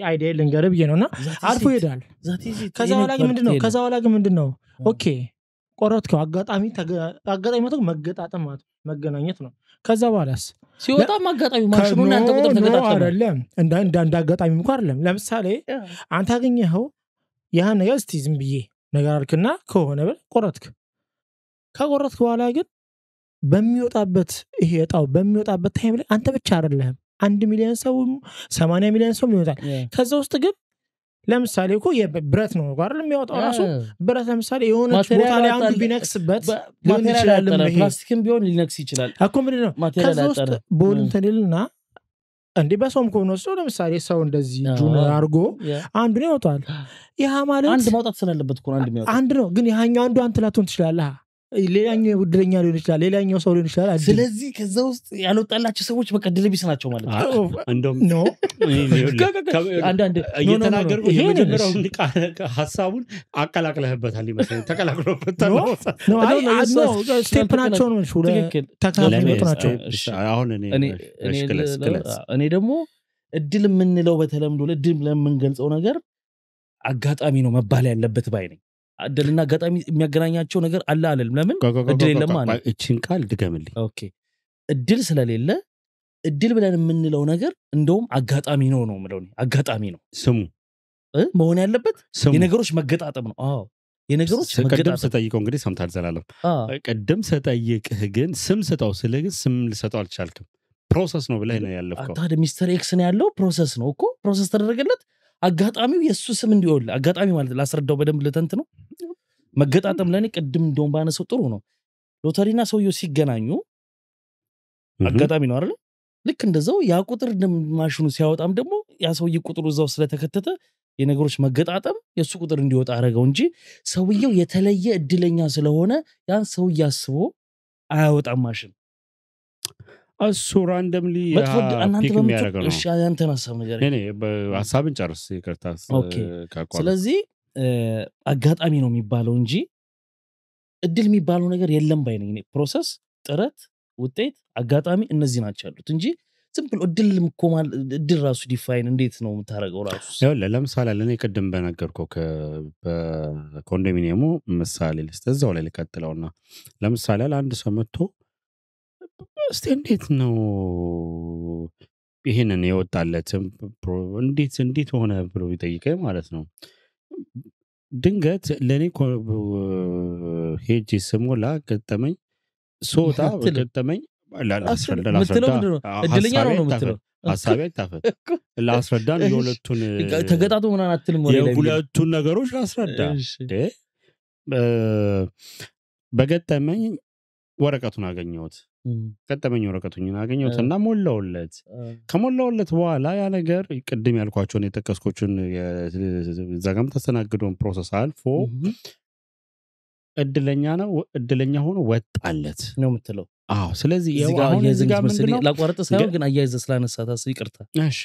አይዲያ ልንገርህ ብዬ ነው እና አልፎ ይሄዳል። ከዛ በኋላ ምንድን ነው? ከዛ በኋላ ምንድን ነው? ኦኬ ቆረጥከው አጋጣሚ አጋጣሚ ማለት መገጣጠም ማለት መገናኘት ነው ከዛ በኋላስ ሲወጣ አጋጣሚ ማሽኑ እናንተ ቁጥር ተገጣጠመ አይደለም እንደ አጋጣሚ እንኳ አይደለም ለምሳሌ አንተ አገኘኸው ያህ ነገር እስቲ ዝም ብዬ ነገር አልክና ከሆነ ብል ቆረጥክ ከቆረጥክ በኋላ ግን በሚወጣበት ይሄ እጣው በሚወጣበት ታይም ላይ አንተ ብቻ አይደለህም አንድ ሚሊዮን ሰው ሰማንያ ሚሊዮን ሰው ይወጣል ከዛ ውስጥ ግን ለምሳሌ እኮ ብረት ነው ጋር የሚያወጣው ራሱ ብረት ለምሳሌ የሆነ ቦታ ላይ አንዱ ቢነክስበት ፕላስቲክም ቢሆን ሊነክስ ይችላል እኮ ምንድን ነው ከዛ ውስጥ በወልንተንልና እንዲህ በሰውም ከሆነ ወስዶ ለምሳሌ ሰው እንደዚህ አርጎ አንዱ ነው ይወጣል ይህ ማለት አንድ ማውጣት ስላለበት አንድ ነው፣ ግን ያኛው አንዱ አንተ ላትሆን ትችላለህ። ሌላኛው የቡድለኛ ሊሆን ይችላል፣ ሌላኛው ሰው ሊሆን ይችላል። ስለዚህ ከዛ ውስጥ ያልወጣላቸው ሰዎች በቃ ድል ናቸው ማለት ነው። አቀላቅለህበታል ይመስለኝ፣ ደግሞ እድል የምንለው በተለምዶ እድል ለምንገልጸው ነገር አጋጣሚ ነው መባል ያለበት ባይ ነኝ። እድልና አጋጣሚ የሚያገናኛቸው ነገር አለ አለልም። ለምን እድል የለማእችን ቃል ድገምልኝ። እድል ስለሌለ እድል ብለን የምንለው ነገር እንደውም አጋጣሚ ነው ነው የምለው። አጋጣሚ ነው ስሙ መሆን ያለበት የነገሮች መገጣጠም ነው። የነገሮች ቅድም ስጠይቀው እንግዲህ ሰምታ አልዘላለም። ቅድም ስጠይቅህ ግን ስም ስጠው ስልህ ግን ስም ልሰጠው አልቻልክም። ፕሮሰስ ነው ብላይ ነው ያለፍከው። ሚስተር ኤክስ ነው ያለው ፕሮሰስ ነው እኮ ፕሮሰስ ተደረገለት። አጋጣሚው የእሱ ስም እንዲሆን አጋጣሚ ማለት ላስረዳው በደንብ ልተንት ነው መገጣጠም ለእኔ ቅድም እንደውም ባነሰው ጥሩ ነው። ሎተሪና ሰውየው ሲገናኙ አጋጣሚ ነው አይደለ? ልክ እንደዛው ያ ቁጥር ማሽኑ ሲያወጣም ደግሞ ያ ሰውየ ቁጥሩ እዛው ስለተከተተ የነገሮች መገጣጠም የእሱ ቁጥር እንዲወጣ አረገው እንጂ ሰውየው የተለየ እድለኛ ስለሆነ ያን ሰውዬ አስቦ አያወጣም ማሽን። እሱ ራንደምሊ ያንተን ሀሳብ ነገር ሀሳብን ጨርስ። ይቅርታ። ስለዚህ አጋጣሚ ነው የሚባለው እንጂ እድል የሚባለው ነገር የለም ባይ ነኝ። ፕሮሰስ፣ ጥረት፣ ውጤት፣ አጋጣሚ እነዚህ ናቸው ያሉት እንጂ ዝም ብሎ እድል ምኮማል እድል ራሱ ዲፋይን እንዴት ነው የምታደረገው ራሱ ለምሳሌ ለእኔ ቅድም በነገርኮ በኮንዶሚኒየሙ ምሳሌ ልስጥህ፣ እዛው ላይ ልቀጥለውና ለምሳሌ ለአንድ ሰው መጥቶ እስቲ እንዴት ነው ይህንን የወጣለትም እንዴት እንዴት ሆነ ብሎ ቢጠይቀኝ ማለት ነው ድንገት ለእኔ ሄጅ ስሞላ ገጠመኝ ሶታ [LAUGHS] ገጠመኝ እድለኛ ነው ነው ሀሳቢ ለአስረዳን [LAUGHS] የሁለቱን ተገጣጡ ምናን አትልም የሁለቱን ነገሮች ላስረዳ በገጠመኝ ወረቀቱን አገኘሁት እም። ገጠመኝ ወረቀቱን እ አገኘሁትና ሞላሁለት። እ በኋላ ያ ነገር ቅድም ያልኳቸውን የጠቀስኮችን ዛጋም እዛ ፕሮሰስ አልፎ እድለኛ ነው እድለኛ ሆኖ ወጣለት። ነው ምትለው አዎ ስለዚህ እዚህ ሳይሆን ግን አያይዘ ስላነሳት አስ ይቅርታ። እሺ።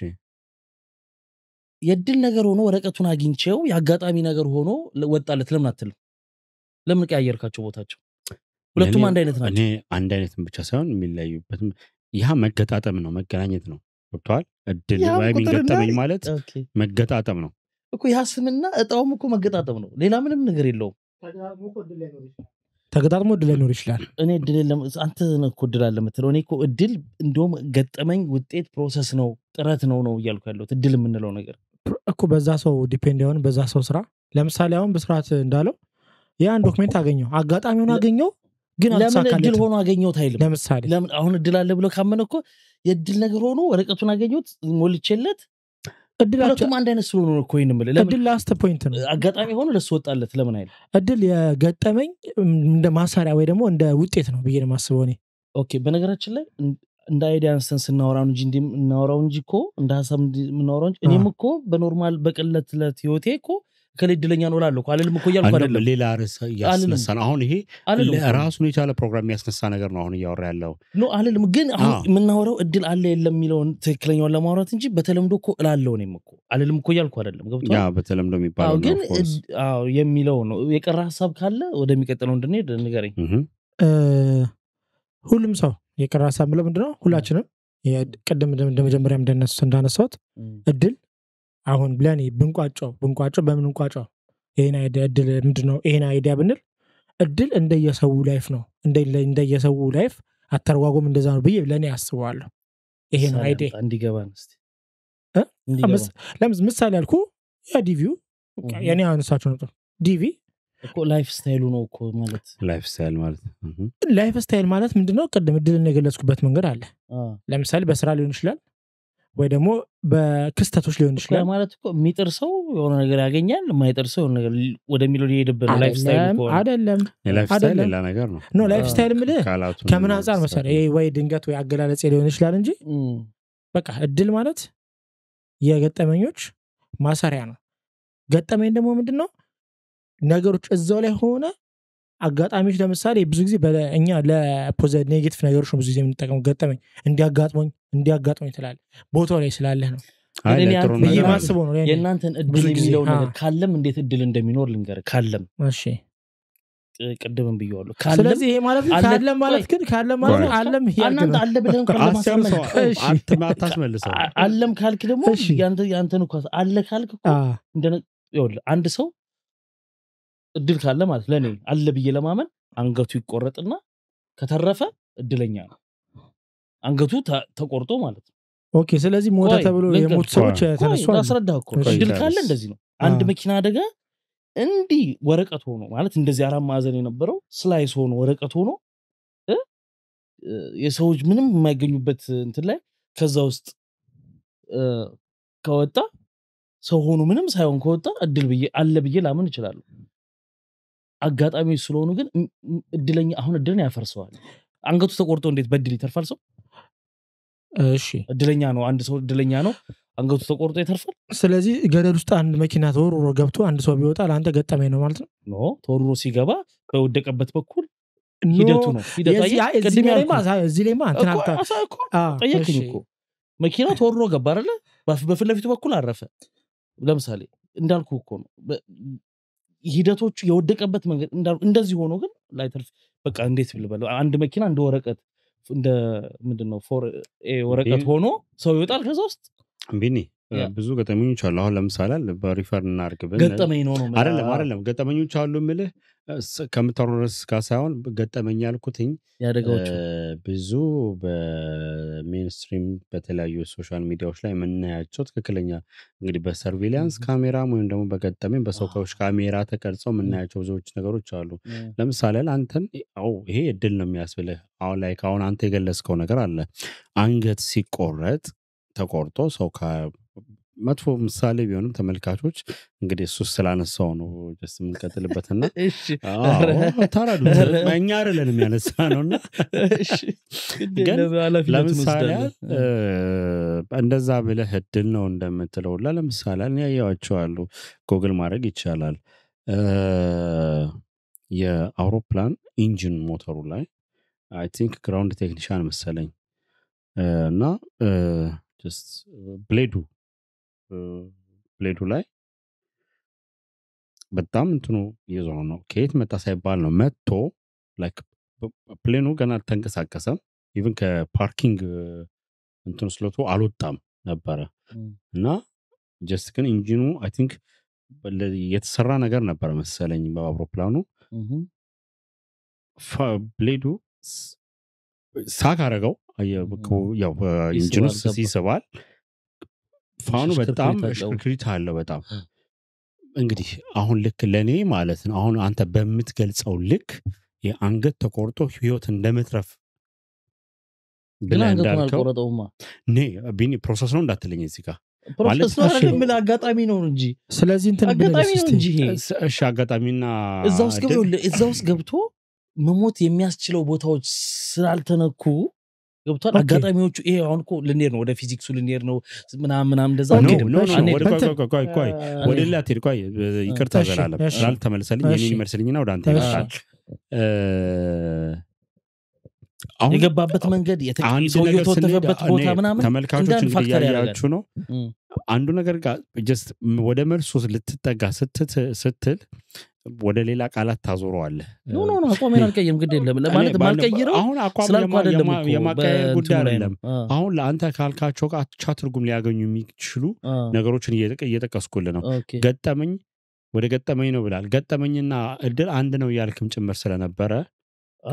የዕድል ነገር ሆኖ ወረቀቱን አግኝቼው የአጋጣሚ ነገር ሆኖ ወጣለት ለምን አትልም? ለምን ቀያየርካቸው ቦታቸው? ሁለቱም አንድ አይነት ናቸው አንድ አይነትም ብቻ ሳይሆን የሚለያዩበት ያ መገጣጠም ነው መገናኘት ነው ገብተዋል እድል የሚገጠመኝ ማለት መገጣጠም ነው እኮ ያ ስምና እጣውም እኮ መገጣጠም ነው ሌላ ምንም ነገር የለውም ተገጣጥሞ እድል ላይኖር ይችላል እኔ እድል አንተ እኮ እድል አለ የምትለው እኔ እኮ እድል እንዲሁም ገጠመኝ ውጤት ፕሮሰስ ነው ጥረት ነው ነው እያልኩ ያለሁት እድል የምንለው ነገር እኮ በዛ ሰው ዲፔንድ የሆን በዛ ሰው ስራ ለምሳሌ አሁን በስርዓት እንዳለው ያን ዶክሜንት አገኘው አጋጣሚውን አገኘው ግን ለምን እድል ሆኖ አገኘት አይልም። ለምሳሌ ለምን አሁን እድል አለ ብሎ ካመነ እኮ የእድል ነገር ሆኖ ወረቀቱን አገኘት ሞልቼለት ሁለቱም አንድ አይነት ስለሆኑ እኮ ይህን የምልህ እድል ላስት ፖይንት ነው። አጋጣሚ ሆኖ ለሱ ወጣለት ለምን አይል እድል የገጠመኝ እንደ ማሳሪያ ወይ ደግሞ እንደ ውጤት ነው ብዬ ነው እኔ። ኦኬ በነገራችን ላይ እንደ አይዲያ አንስተን ስናወራ እንጂ እንዲህ እናወራው እንጂ እኮ እንደ ሀሳብ የምናወራው እንጂ እኔም እኮ በኖርማል በቅለት ለት ህይወቴ እኮ እከሌ እድለኛ ነው እላለሁ እኮ አልልም እኮ እያልኩ አይደለም። ሌላ ርዕስ እያስነሳ አሁን። ይሄ ራሱን የቻለ ፕሮግራም የሚያስነሳ ነገር ነው አሁን እያወራ ያለው ኖ አልልም። ግን አሁን የምናወረው እድል አለ የለም የሚለውን ትክክለኛውን ለማውራት እንጂ በተለምዶ እኮ እላለው ነው እኮ አልልም እኮ እያልኩ አይደለም። ገብቶሃል? በተለምዶ የሚባለው ግን የሚለው ነው። የቀረ ሀሳብ ካለ ወደሚቀጥለው እንድንሄድ ንገረኝ። ሁሉም ሰው የቀረ ሀሳብ ምለው ምንድነው? ሁላችንም ቅድም እንደመጀመሪያም እንዳነሳት እድል አሁን ብለን ብንቋጮ ብንቋጮ በምን እንቋጮ ይህን አይዲያ እድል ምንድነው? ይህን አይዲያ ብንል እድል እንደየሰው ላይፍ ነው። እንደየሰው ላይፍ አተረጓጎም እንደዛ ነው ብዬ ለእኔ አስበዋለሁ። ይሄ ነው አይዲያ እንዲገባን ምሳሌ ያልኩ ያ ዲቪው የኔ አነሳቸው ነጥ ዲቪ ላይፍ ስታይሉ ነው እኮ ማለት ላይፍ ስታይል ማለት ላይፍ ስታይል ማለት ምንድነው? ቅድም እድልን የገለጽኩበት መንገድ አለ። ለምሳሌ በስራ ሊሆን ይችላል ወይ ደግሞ በክስተቶች ሊሆን ይችላል ማለት የሚጥር ሰው የሆነ ነገር ያገኛል የማይጥር ሰው የሆነ ነገር ወደሚለው ነው ኖ ላይፍ ስታይል ምል ከምን አንጻር መሰለህ ወይ ድንገት ወይ አገላለጽ ሊሆን ይችላል እንጂ በቃ እድል ማለት የገጠመኞች ማሰሪያ ነው ገጠመኝ ደግሞ ምንድን ነው ነገሮች እዛው ላይ ሆነ አጋጣሚዎች ለምሳሌ ብዙ ጊዜ እኛ ለፖዘ- ኔጌቲቭ ነገሮች ነው ብዙ ጊዜ የምንጠቀመው። ገጠመኝ እንዲያጋጥሞኝ እንዲያጋጥሞኝ ትላለህ ቦታው ላይ ስላለህ ነው ማስበው ነው የእናንተን እድል የሚለው ነገር ካለም እንዴት እድል እንደሚኖር ልንገር ካለም ቅድምም ብየዋለሁ። ስለዚህ ይሄ ማለት ካለም ማለት ግን ካለም ማለት አለም እናንተ አለ ብለህ ካልክ ደግሞ ያንተን እኳ አለ ካልክ አንድ ሰው እድል ካለ ማለት ለእኔ አለ ብዬ ለማመን አንገቱ ይቆረጥና ከተረፈ እድለኛ ነው። አንገቱ ተቆርጦ ማለት ነው። ኦኬ። ስለዚህ ሞተ ተብሎ የሞቱ ሰዎች ተነሱ። እድል ካለ እንደዚህ ነው። አንድ መኪና አደጋ እንዲህ ወረቀት ሆኖ ማለት እንደዚህ አራት ማዕዘን የነበረው ስላይስ ሆኖ ወረቀት ሆኖ የሰዎች ምንም የማይገኙበት እንትን ላይ ከዛ ውስጥ ከወጣ ሰው ሆኖ ምንም ሳይሆን ከወጣ እድል ብዬ አለ ብዬ ላምን ይችላሉ አጋጣሚዎች ስለሆኑ ግን እድለኛ አሁን እድልን ያፈርሰዋል። አንገቱ ተቆርጦ እንዴት በእድል ይተርፋል ሰው? እሺ እድለኛ ነው አንድ ሰው እድለኛ ነው አንገቱ ተቆርጦ ይተርፋል። ስለዚህ ገደል ውስጥ አንድ መኪና ተወርሮ ገብቶ አንድ ሰው ቢወጣ ለአንተ ገጠመኝ ነው ማለት ነው። ኖ ተወርሮ ሲገባ በወደቀበት በኩል ሂደቱ ነው። ላይማ ጠየቅኝ እኮ መኪና ተወርሮ ገባ አለ በፊት ለፊቱ በኩል አረፈ። ለምሳሌ እንዳልኩ እኮ ነው ሂደቶቹ የወደቀበት መንገድ እንደዚህ ሆኖ ግን ላይተርፍ በቃ እንዴት ብልበለው አንድ መኪና እንደ ወረቀት እንደ ምንድነው ወረቀት ሆኖ ሰው ይወጣል ከዛ ውስጥ ቢኒ ብዙ ገጠመኞች አሉ። አሁን ለምሳሌ አለ በሪፈር እናድርግ ገጠመኝ ነው ነው ገጠመኞች አሉ ምልህ ከምታሮረስ ከምታወራረስ ጋር ሳይሆን ገጠመኝ ያልኩትኝ ያደጋዎቹ ብዙ በሜንስትሪም በተለያዩ ሶሻል ሚዲያዎች ላይ የምናያቸው ትክክለኛ እንግዲህ በሰርቪሊያንስ ካሜራ ወይም ደግሞ በገጠመኝ በሰዎች ካሜራ ተቀርጸው የምናያቸው ብዙዎች ነገሮች አሉ። ለምሳሌ አንተን አዎ ይሄ እድል ነው የሚያስብልህ። አሁን ላይ ከአሁን አንተ የገለጽከው ነገር አለ አንገት ሲቆረጥ ተቆርጦ ሰው መጥፎ ምሳሌ ቢሆንም ተመልካቾች እንግዲህ እሱ ስላነሳው ነው ስ የምንቀጥልበትና [LAUGHS] ታራዱ እኛ አይደለን የሚያነሳ ነውናለምሳሌ እንደዛ ብለህ እድል ነው እንደምትለው ለምሳሌ ለምሳሌ ያየዋቸዋሉ ጎግል ማድረግ ይቻላል የአውሮፕላን ኢንጂን ሞተሩ ላይ አይ ቲንክ ግራውንድ ቴክኒሻን መሰለኝ እና ብሌዱ ብሌዱ ላይ በጣም እንትኑ እየዞረ ነው። ከየት መጣ ሳይባል ነው መጥቶ ፕሌኑ ገና አልተንቀሳቀሰም። ኢቨን ከፓርኪንግ እንትኑ ስለቶ አልወጣም ነበረ እና ጀስት ግን ኢንጂኑ አይ ቲንክ የተሰራ ነገር ነበረ መሰለኝ በአውሮፕላኑ ብሌዱ ሳክ አረገው ኢንጂኑ ሲስባል ፋኑ በጣም እሽክርክሪት አለው በጣም እንግዲህ አሁን ልክ ለእኔ ማለት ነው አሁን አንተ በምትገልጸው ልክ የአንገት ተቆርጦ ህይወት እንደመትረፍ ብለህ ፕሮሰስ ነው እንዳትለኝ እዚህ ጋር ምን አጋጣሚ ነው እንጂ ስለዚህ እሺ አጋጣሚና እዛ ውስጥ ገብቶ መሞት የሚያስችለው ቦታዎች ስላልተነኩ ገብቷል። አጋጣሚዎቹ ይሄ አሁን እኮ ልንሄድ ነው፣ ወደ ፊዚክሱ ልንሄድ ነው ምናም ምናም እንደዛ ወደ ሌላ ትሄድ። ቆይ ይቅርታ ዘላለም ላል ተመልሰልኝ የኔን ይመልስልኝና ወደ አንተ ይመልሳል። የገባበት መንገድ ሰው የተወተፈበት ቦታ ምናምን ተመልካቾች እንግዲህ እያያችሁ ነው። አንዱ ነገር ጋር ጀስት ወደ መልሱ ልትጠጋ ስትል ወደ ሌላ ቃላት ታዞረዋለህ። ኖ ኖ ኖ አቋሜን አልቀይርም፣ ግድ የለም ለማለት ማልቀይረው አሁን አቋም ጉዳይ አይደለም። አሁን ለአንተ ካልካቸው አቻ ትርጉም ሊያገኙ የሚችሉ ነገሮችን እየጠቀስኩል ነው። ገጠመኝ ወደ ገጠመኝ ነው ብላል። ገጠመኝና እድል አንድ ነው እያልክም ጭምር ስለነበረ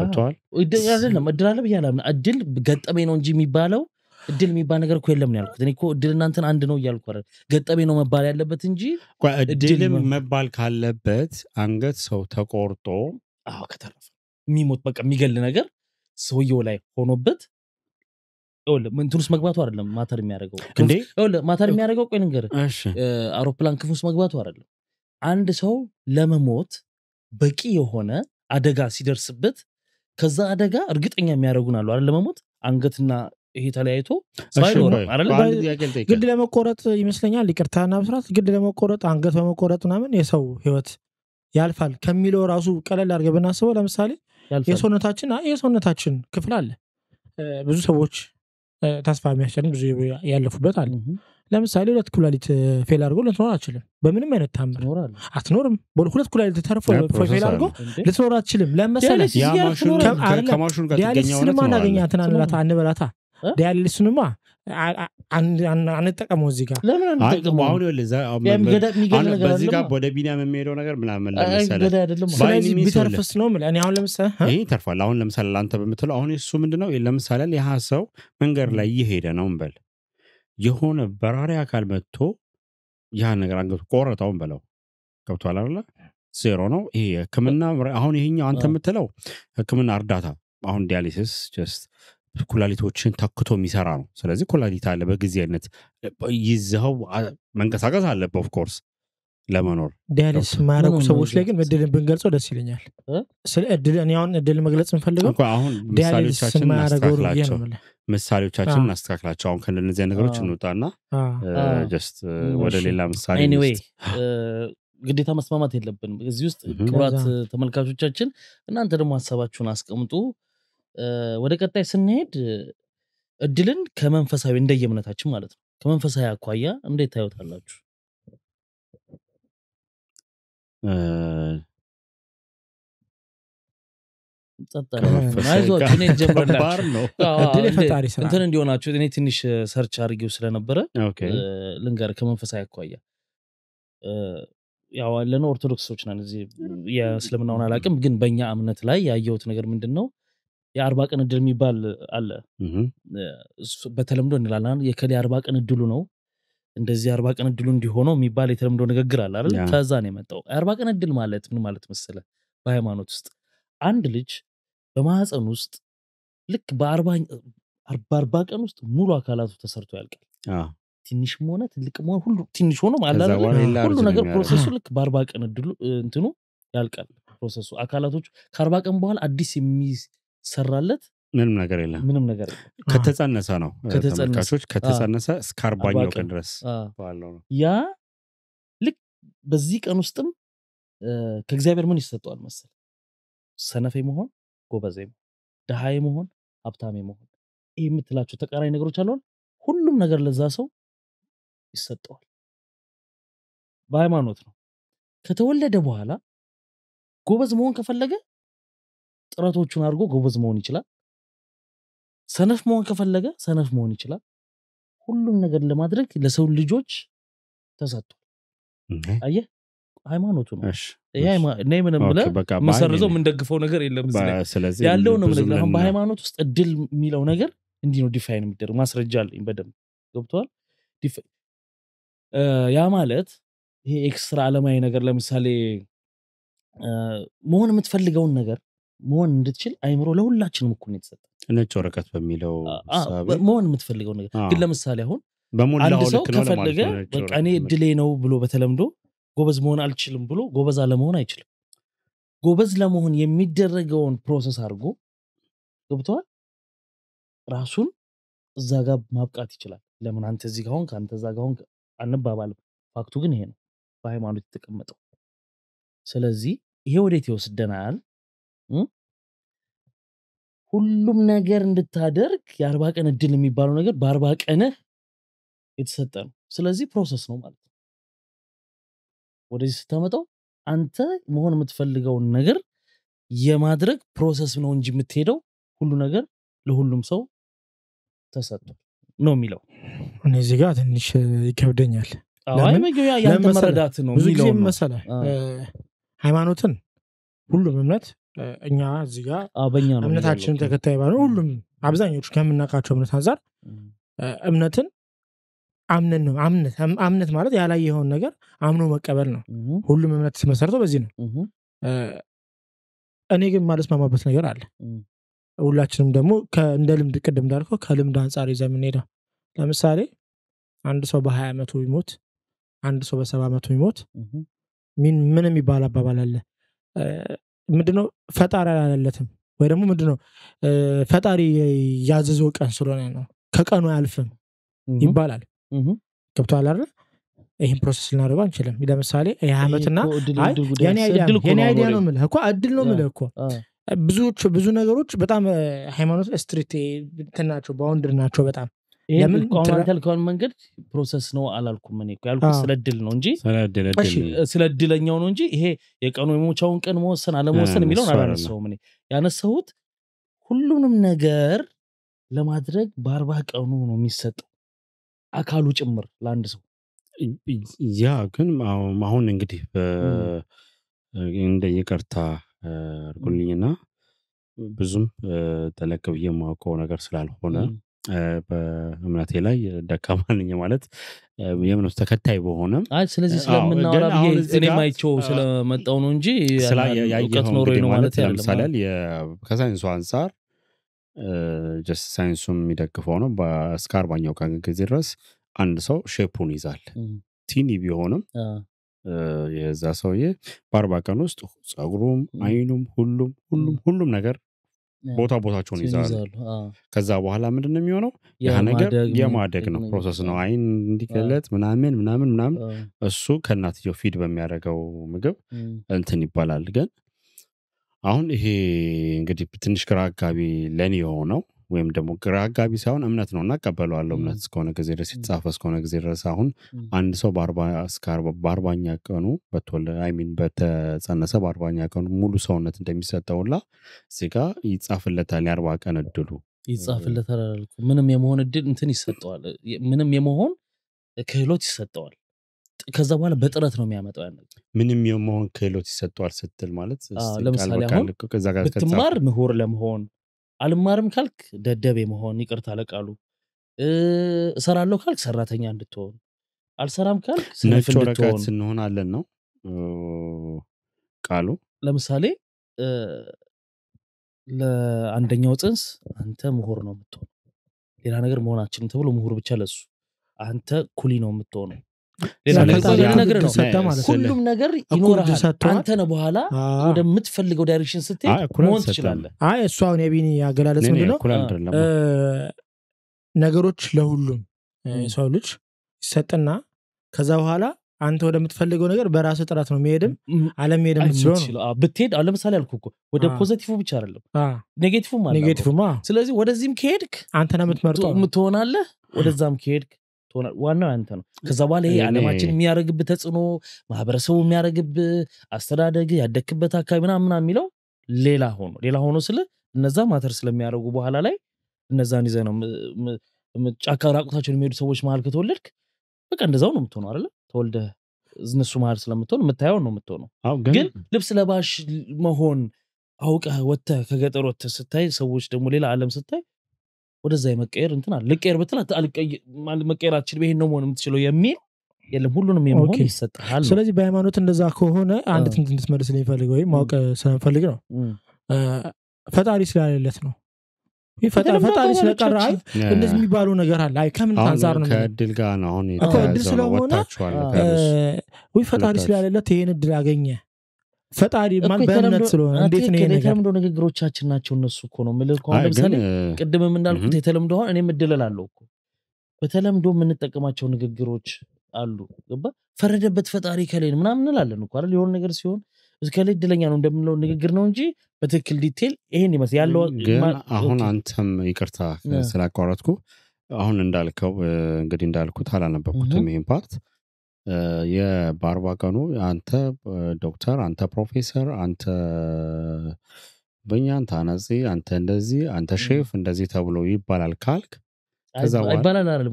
ገብተዋል። አይደለም እድል አለ ብያለሁ። እድል ገጠመኝ ነው እንጂ የሚባለው እድል የሚባል ነገር እኮ የለም ነው ያልኩት። እኔ እድል እናንተን አንድ ነው እያልኩ አይደል፣ ገጠሜ ነው መባል ያለበት እንጂ እድልም መባል ካለበት አንገት ሰው ተቆርጦ አዎ፣ ከተረፈ የሚሞት በቃ የሚገል ነገር ሰውየው ላይ ሆኖበት እንትን ውስጥ መግባቱ አይደለም ማተር የሚያደርገው ማተር የሚያደርገው ቆይ ነገር አውሮፕላን ክፍል ውስጥ መግባቱ አይደለም። አንድ ሰው ለመሞት በቂ የሆነ አደጋ ሲደርስበት ከዛ አደጋ እርግጠኛ የሚያደርጉን አሉ አይደል ለመሞት አንገትና ይሄ ተለያይቶ ግድ ለመቆረጥ ይመስለኛል ይቅርታና መስራት ግድ ለመቆረጥ አንገት በመቆረጥ ምናምን የሰው ህይወት ያልፋል ከሚለው ራሱ ቀለል አርገ ብናስበው ለምሳሌ የሰውነታችን የሰውነታችን ክፍል አለ ብዙ ሰዎች ተስፋ የሚያስችል ብዙ ያለፉበት አለ ለምሳሌ ሁለት ኩላሊት ፌል አርጎ ልትኖር አችልም በምንም አይነት ታምር አትኖርም ሁለት ኩላሊት ተርፎ ፌል አርጎ ልትኖር አችልም ለመሰለ ዲያሊስ ስልማ እናገኛ ትናንላታ አንበላታ ዲያሊሱንማ አንጠቀመው እዚህ ጋር ለምን አንጠቀመውሁን ወደ ቢኒያም የሚሄደው ነገር ምናምን ቢተርፍስ ነው ምለ አሁን ለምሳሌ ይህ ተርፏል አሁን ለምሳሌ ለአንተ በምትለው አሁን እሱ ምንድነው ለምሳሌ ያህ ሰው መንገድ ላይ እየሄደ ነው እንበል የሆነ በራሪ አካል መጥቶ ያህን ነገር አንገቱ ቆረጠውን በለው ገብቷል አለ ዜሮ ነው ይሄ ህክምና አሁን ይሄኛው አንተ የምትለው ህክምና እርዳታ አሁን ዲያሊሲስ ጀስት ኩላሊቶችን ተክቶ የሚሰራ ነው። ስለዚህ ኩላሊት አለ በጊዜነት ይዘኸው መንቀሳቀስ አለብህ ኦፍኮርስ ለመኖር ዲያሊስ ማረጉ ሰዎች ላይ ግን እድልን ብንገልጸው ደስ ይለኛል። ስለ እድል መግለጽ እንፈልገው ምሳሌዎቻችን እናስተካክላቸው። አሁን ከእንደነዚያ ነገሮች እንውጣና ጀስት ወደ ሌላ ምሳሌ ግዴታ መስማማት የለብንም እዚህ ውስጥ ክቡራት ተመልካቾቻችን፣ እናንተ ደግሞ ሀሳባችሁን አስቀምጡ። ወደ ቀጣይ ስንሄድ እድልን ከመንፈሳዊ እንደየእምነታችን ማለት ነው ከመንፈሳዊ አኳያ እንዴት ታዩታላችሁ? [LAUGHS] [LAUGHS] እንትን እንዲሆናችሁ እኔ ትንሽ ሰርች አድርጌው ስለነበረ ልንገር ከመንፈሳዊ አኳያ ያው ያለነው ኦርቶዶክሶች ነን እዚህ የእስልምናውን አላቅም ግን በእኛ እምነት ላይ ያየውት ነገር ምንድን ነው የአርባ ቀን እድል የሚባል አለ። በተለምዶ እንላለን የከሌ አርባ ቀን እድሉ ነው እንደዚህ የአርባ ቀን እድሉ እንዲሆነው የሚባል የተለምዶ ንግግር አለ አይደል? ከዛ ነው የመጣው። የአርባ ቀን እድል ማለት ምን ማለት መሰለ? በሃይማኖት ውስጥ አንድ ልጅ በማህፀን ውስጥ ልክ በአርባ ቀን ውስጥ ሙሉ አካላቱ ተሰርቶ ያልቃል። ትንሽም ሆነ ትልቅ ሆነ ሁሉ ትንሽ ሆኖ ሁሉ ነገር ፕሮሰሱ ልክ በአርባ ቀን እድሉ እንትኑ ያልቃል። ፕሮሰሱ አካላቶቹ ከአርባ ቀን በኋላ አዲስ ሰራለት። ምንም ነገር የለም። ምንም ነገር ከተጸነሰ ነው ተመልካቾች፣ ከተጸነሰ እስከ አርባኛው ቀን ድረስ ባለው ነው። ያ ልክ በዚህ ቀን ውስጥም ከእግዚአብሔር ምን ይሰጠዋል መሰል ሰነፌ መሆን፣ ጎበዜ ድሃይ መሆን፣ ሀብታሜ መሆን፣ ይህ የምትላቸው ተቃራኒ ነገሮች አለሆን ሁሉም ነገር ለዛ ሰው ይሰጠዋል። በሃይማኖት ነው። ከተወለደ በኋላ ጎበዝ መሆን ከፈለገ ጥረቶቹን አድርጎ ጎበዝ መሆን ይችላል። ሰነፍ መሆን ከፈለገ ሰነፍ መሆን ይችላል። ሁሉም ነገር ለማድረግ ለሰው ልጆች ተሰጥቶ አየ ሃይማኖቱ ነው ምንም ብለ መሰረዘው የምንደግፈው ነገር የለም ያለው ነው ነገር አሁን በሃይማኖት ውስጥ እድል የሚለው ነገር እንዲህ ነው ዲፋይን የሚደረግ ማስረጃ አለኝ በደንብ ገብተዋል ያ ማለት ይሄ ኤክስትራ አለማዊ ነገር ለምሳሌ መሆን የምትፈልገውን ነገር መሆን እንድትችል አይምሮ ለሁላችንም እኩል የተሰጠ ነጭ ወረቀት በሚለው መሆን የምትፈልገው ነገር ግን ለምሳሌ አሁን አንድ ሰው ከፈለገ በቃ እኔ እድሌ ነው ብሎ በተለምዶ ጎበዝ መሆን አልችልም ብሎ ጎበዝ አለመሆን አይችልም። ጎበዝ ለመሆን የሚደረገውን ፕሮሰስ አድርጎ ገብተዋል ራሱን እዛ ጋር ማብቃት ይችላል። ለምን አንተ እዚህ ጋር ከአንተ እዛ ጋር አንባባልም። ፋክቱ ግን ይሄ ነው በሃይማኖት የተቀመጠው። ስለዚህ ይሄ ወዴት ይወስደናል ሁሉም ነገር እንድታደርግ የአርባ ቀን እድል የሚባለው ነገር በአርባ ቀንህ የተሰጠ ነው። ስለዚህ ፕሮሰስ ነው ማለት ነው። ወደዚህ ስታመጣው አንተ መሆን የምትፈልገውን ነገር የማድረግ ፕሮሰስ ነው እንጂ የምትሄደው ሁሉ ነገር ለሁሉም ሰው ተሰጥቶ ነው የሚለው። እዚህ ጋር ትንሽ ይከብደኛል። መረዳት ነው ብዙ ጊዜ መሰለህ ሃይማኖትን ሁሉም እምነት እኛ እዚህ ጋር ተከታይ ባለ ሁሉም አብዛኞቹ ከምናውቃቸው እምነት አንጻር እምነትን አምነን ነው አምነት ማለት የሆን ነገር አምኖ መቀበል ነው ሁሉም እምነት መሰረተው በዚህ ነው እኔ ግን ማማበት ነገር አለ ሁላችንም ደግሞ እንደ ልምድ ቅድም እንዳልከው ከልምድ አንጻር ይዘ የምንሄደው ለምሳሌ አንድ ሰው በሀያ ዓመቱ ቢሞት አንድ ሰው በሰባ ዓመቱ ቢሞት ምን የሚባል አባባል አለ ምንድነው ፈጣሪ አላለለትም ወይ ደግሞ ምንድነው ፈጣሪ ያዘዘው ቀን ስለሆነ ነው ከቀኑ አያልፍም ይባላል ገብቷል አይደል ይህን ፕሮሰስ ልናደርገው አንችልም ለምሳሌ ይህ ዓመትና የኔ አይዲያ ነው ምልህ እኮ አድል ነው ምልህ እኮ ብዙ ነገሮች በጣም ሃይማኖት ስትሪት ትናቸው ባውንድር ናቸው በጣም ለምን አንተ መንገድ ፕሮሰስ ነው አላልኩም። እኔ ያልኩት ስለድል ነው እንጂ ስለድለኛው ነው እንጂ ይሄ የቀኑ የሞቻውን ቀን መወሰን አለመወሰን የሚለውን አላነሳውም። እኔ ያነሳሁት ሁሉንም ነገር ለማድረግ በአርባ ቀኑ ነው የሚሰጠው አካሉ ጭምር ለአንድ ሰው ያ ግን አሁን እንግዲህ እንደ ይቅርታ አድርጉልኝና ብዙም ጠለቅ ብዬ የማውቀው ነገር ስላልሆነ በእምነቴ ላይ ደካማ [LAUGHS] ነኝ ማለት የእምነቱ ተከታይ በሆነም ስለዚህ ስለምናወራ እኔ ማይቸው ስለመጣው ነው እንጂ እውቀት ኖሮ ነው ማለት ለምሳሌ ከሳይንሱ አንጻር ጀስ ሳይንሱም የሚደግፈው ነው እስከ አርባኛው ቀን ጊዜ ድረስ አንድ ሰው ሼፑን ይዛል ቲኒ ቢሆንም የዛ ሰውዬ በአርባ ቀን ውስጥ ጸጉሩም አይኑም ሁሉም ሁሉም ሁሉም ነገር ቦታ ቦታቸውን ይዛሉ። ከዛ በኋላ ምንድን የሚሆነው? ያ ነገር የማደግ ነው ፕሮሰስ ነው። አይን እንዲገለጥ ምናምን ምናምን ምናምን እሱ ከእናትየው ፊድ በሚያደርገው ምግብ እንትን ይባላል። ግን አሁን ይሄ እንግዲህ ትንሽ ግራ አጋቢ ለኔ የሆነው ወይም ደግሞ ግራ አጋቢ ሳይሆን እምነት ነው እና እቀበለዋለሁ። እምነት እስከሆነ ጊዜ ድረስ የተጻፈ እስከሆነ ጊዜ ድረስ አሁን አንድ ሰው በአርባኛ ቀኑ በተወለ አይሚን በተጸነሰ በአርባኛ ቀኑ ሙሉ ሰውነት እንደሚሰጠውላ እዚህ ጋ ይጻፍለታል። የአርባ ቀን እድሉ ይጻፍለታል አላልኩ። ምንም የመሆን እድል እንትን ይሰጠዋል። ምንም የመሆን ክህሎት ይሰጠዋል። ከዛ በኋላ በጥረት ነው የሚያመጣው። ያነ ምንም የመሆን ክህሎት ይሰጠዋል ስትል ማለት ለምሳሌ አሁን ብትማር ምሁር ለመሆን አልማርም ካልክ ደደብ መሆን ይቅርታ ለቃሉ እሰራለሁ ካልክ ሰራተኛ እንድትሆን አልሰራም ካልክ ነጭ ወረቀት እንሆናለን ነው ቃሉ። ለምሳሌ ለአንደኛው ጽንስ አንተ ምሁር ነው የምትሆነው፣ ሌላ ነገር መሆናችንም ተብሎ ምሁር ብቻ ለሱ አንተ ኩሊ ነው የምትሆነው። ሁሉም ነገር አንተ ነው በኋላ ወደምትፈልገው ዳይሬክሽን ስትሄድ መሆን ትችላለ እሱ አሁን የቢኒ አገላለጽ ምንድነው ነገሮች ለሁሉም የሰው ልጅ ይሰጥና ከዛ በኋላ አንተ ወደምትፈልገው ነገር በራስ ጥረት ነው መሄድም አለመሄድም ብትሄድ ለምሳሌ አልኩ ወደ ፖዘቲቭ ብቻ አይደለም ኔጌቲቭም አለ ስለዚህ ወደዚህም ከሄድክ አንተ ነው የምትመርጠው ትሆናለህ ወደዛም ከሄድክ ዋና ዋናው ያንተ ነው። ከዛ በኋላ ይሄ ዓለማችን የሚያደርግብ ተጽዕኖ፣ ማህበረሰቡ የሚያደርግብ አስተዳደግ፣ ያደክበት አካባቢ ምናምን የሚለው ሌላ ሆኖ ሌላ ሆኖ ስለ እነዛ ማተር ስለሚያደርጉ በኋላ ላይ እነዛን ይዘ ነው ጫካ ራቁታቸውን የሚሄዱ ሰዎች መሀል ከተወለድክ በቃ እንደዛው ነው የምትሆነው አለ ተወልደ እነሱ መሀል ስለምትሆን የምታየው ነው የምትሆነው። ግን ልብስ ለባሽ መሆን አውቀ ወተ ከገጠር ወተ ስታይ ሰዎች ደግሞ ሌላ አለም ስታይ ወደዛ የመቀየር እንትን አለ ልቀየር ብትል መቀየር አችል ይሄን ነው መሆን የምትችለው የሚል የለም ሁሉንም የመሆን ይሰጥሃል ስለዚህ በሃይማኖት እንደዛ ከሆነ አንድ ትንት እንድትመልስ ልፈልግ ወይም ማወቅ ስለምፈልግ ነው ፈጣሪ ስላለለት ነው ፈጣሪ ስለቀረ አይ እንደዚህ የሚባለው ነገር አለ አይ ከምን አንጻር ነው ከእድል ጋር ነው አሁን ስለሆነ ወይ ፈጣሪ ስላለለት ይሄን እድል አገኘ ፈጣሪ ማለት በእምነት ስለሆነ እንዴት ነው ነገር የተለምዶ ንግግሮቻችን ናቸው እነሱ እኮ ነው የምልህ አሁን ለምሳሌ ቅድምም እንዳልኩት የተለምዶ አሁን እኔ እድለል አለው እኮ በተለምዶ የምንጠቀማቸው ንግግሮች አሉ ገባ ፈረደበት ፈጣሪ ከሌን ምናምን እንላለን እኮ አይደል የሆነ ነገር ሲሆን እስከሌ እድለኛ ነው እንደምንለው ንግግር ነው እንጂ በትክክል ዲቴል ይሄን ይመስል ያለው ግን አሁን አንተም ይቅርታ ስላቋረጥኩ አሁን እንዳልከው እንግዲህ እንዳልኩት አላነበብኩትም ይህን ፓርት የበአርባ ቀኑ አንተ ዶክተር፣ አንተ ፕሮፌሰር፣ አንተ በኛ አንተ አናጺ፣ አንተ እንደዚህ፣ አንተ ሼፍ እንደዚህ ተብሎ ይባላል ካልክ ይባላል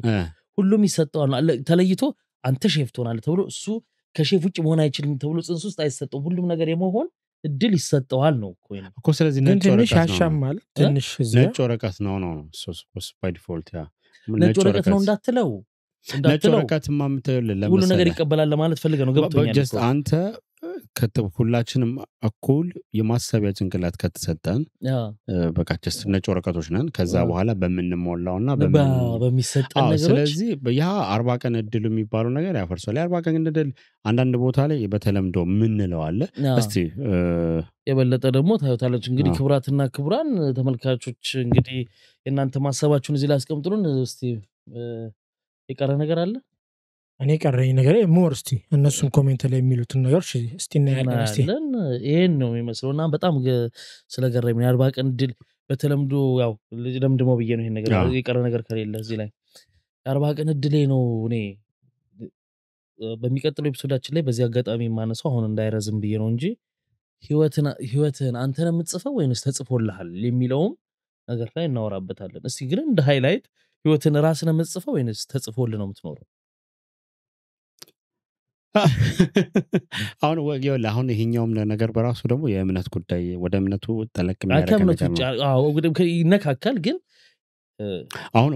ሁሉም ይሰጠዋል። ተለይቶ አንተ ሼፍ ትሆናለ ተብሎ እሱ ከሼፍ ውጭ መሆን አይችልም ተብሎ ጽንስ ውስጥ አይሰጠው ሁሉም ነገር የመሆን እድል ይሰጠዋል ነው እኮ። ስለዚህ ነጭ ወረቀት ነው ነው ነው ነጭ ወረቀት ነው እንዳትለው ነጭ ሁሉ ነገር ይቀበላል ለማለት ፈልገ ነው። ገብቶኛል። አንተ ሁላችንም እኩል የማሰቢያ ጭንቅላት ከተሰጠን በቃ ነጭ ወረቀቶች ነን። ከዛ በኋላ በምንሞላው ና ስለዚህ ያ አርባ ቀን እድል የሚባለው ነገር ያፈርሷል። የአርባ ቀን እድል አንዳንድ ቦታ ላይ በተለምዶ ምንለዋለ እስቲ የበለጠ ደግሞ ታዩታለች። እንግዲህ ክቡራትና ክቡራን ተመልካቾች እንግዲህ የእናንተ ማሰባችሁን እዚህ ላይ አስቀምጥሉን የቀረ ነገር አለ? እኔ የቀረኝ ነገር ሞር እስቲ እነሱን ኮሜንት ላይ የሚሉትን ነገሮች እስቲ እናያለን። ይህን ነው የሚመስለው እና በጣም ስለገረ ነው ቀን ድል በተለምዶ ያው ለምድመው ብዬ ነው ይሄን ነገር የቀረ ነገር ከሌለ እዚህ ላይ የአርባ ቀን እድሌ ነው። እኔ በሚቀጥለው ኤፒሶዳችን ላይ በዚህ አጋጣሚ የማነሳው አሁን እንዳይረዝም ብዬ ነው እንጂ ህይወትህን አንተን የምትጽፈው ወይንስ ተጽፎልሃል የሚለውም ነገር ላይ እናወራበታለን። እስቲ ግን እንደ ሃይላይት ህይወትን ራስን የምትጽፈው ወይንስ ተጽፎል ነው የምትኖረው? አሁን ወላ አሁን ይሄኛውም ነገር በራሱ ደግሞ የእምነት ጉዳይ ወደ እምነቱ ጠለቅ ይነካካል። ግን አሁን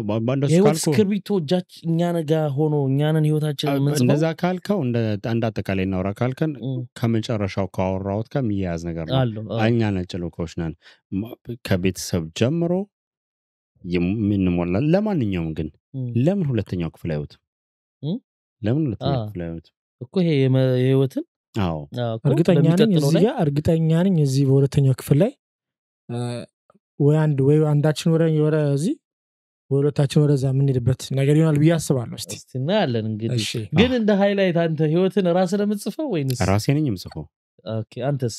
ህይወት እስክርቢቶ እጃች እኛ ነጋ ሆኖ እኛንን ህይወታችን እንደዛ ካልከው እንደ አጠቃላይ እናውራ ካልከን ከመጨረሻው ከአወራውት ከሚያያዝ ነገር ነው። እኛ ነጭ ልኮች ነን ከቤተሰብ ጀምሮ የምንሞላ ለማንኛውም ግን ለምን ሁለተኛው ክፍል አይወት ለምን ሁለተኛው ክፍል አይወት እኮ ይሄ የህይወትን እርግጠኛ ነኝ እዚህ እርግጠኛ ነኝ እዚህ በሁለተኛው ክፍል ላይ ወይ አንድ ወይ አንዳችን ወረ የወረ እዚህ ወሎታችን ወደዛ የምንሄድበት ነገር ይሆናል ብዬ አስባለሁ ስ እናያለን እንግዲህ ግን እንደ ሃይላይት አንተ ህይወትን ራስ ለምጽፈው ወይ ራሴ ነኝ የምጽፈው አንተስ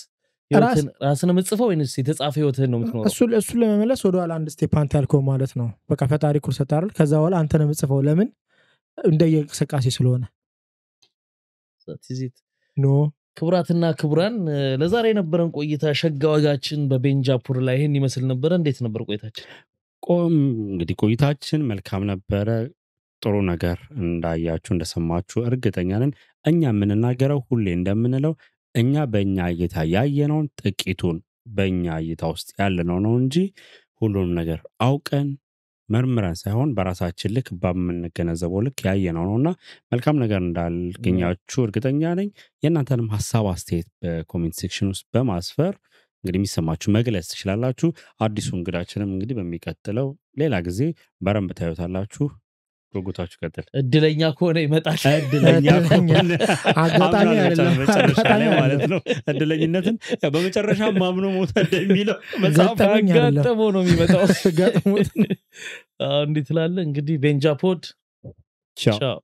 ራስን የምጽፈው ወይ የተጻፈ ህይወትህን ነው የምትኖረው? እሱን ለመመለስ ወደ አንድ ስቴፕ አንተ ያልከው ማለት ነው። በቃ ፈጣሪ ኩር ሰጣል። ከዛ በኋላ አንተ ነው የምጽፈው። ለምን እንደየ እንቅስቃሴ ስለሆነ። ኖ ክቡራትና ክቡራን ለዛሬ የነበረን ቆይታ ሸጋ በቤንጃፑር ላይ ይህን ይመስል ነበረ። እንዴት ነበር ቆይታችን? ቆም እንግዲህ ቆይታችን መልካም ነበረ። ጥሩ ነገር እንዳያችሁ እንደሰማችሁ እርግጠኛ ነን። እኛ የምንናገረው ሁሌ እንደምንለው እኛ በእኛ እይታ ያየነውን ጥቂቱን በእኛ እይታ ውስጥ ያለነው ነው እንጂ ሁሉንም ነገር አውቀን መርምረን ሳይሆን በራሳችን ልክ በምንገነዘበው ልክ ያየነው ነው እና መልካም ነገር እንዳልገኛችሁ እርግጠኛ ነኝ። የእናንተንም ሀሳብ አስተያየት በኮሜንት ሴክሽን ውስጥ በማስፈር እንግዲህ የሚሰማችሁ መግለጽ ትችላላችሁ። አዲሱ እንግዳችንም እንግዲህ በሚቀጥለው ሌላ ጊዜ በረንብ ታዩታላችሁ። ጉጉታችሁ ቀጥል። እድለኛ ከሆነ ይመጣል። እድለኛ አጋጣሚ ማለት ነው። እድለኝነትን በመጨረሻ ማምኖ ሞተ እንደሚለው መጽሐፍ ነው የሚመጣው። እንዲህ ትላለ እንግዲህ ቤንጃፖድ ቻው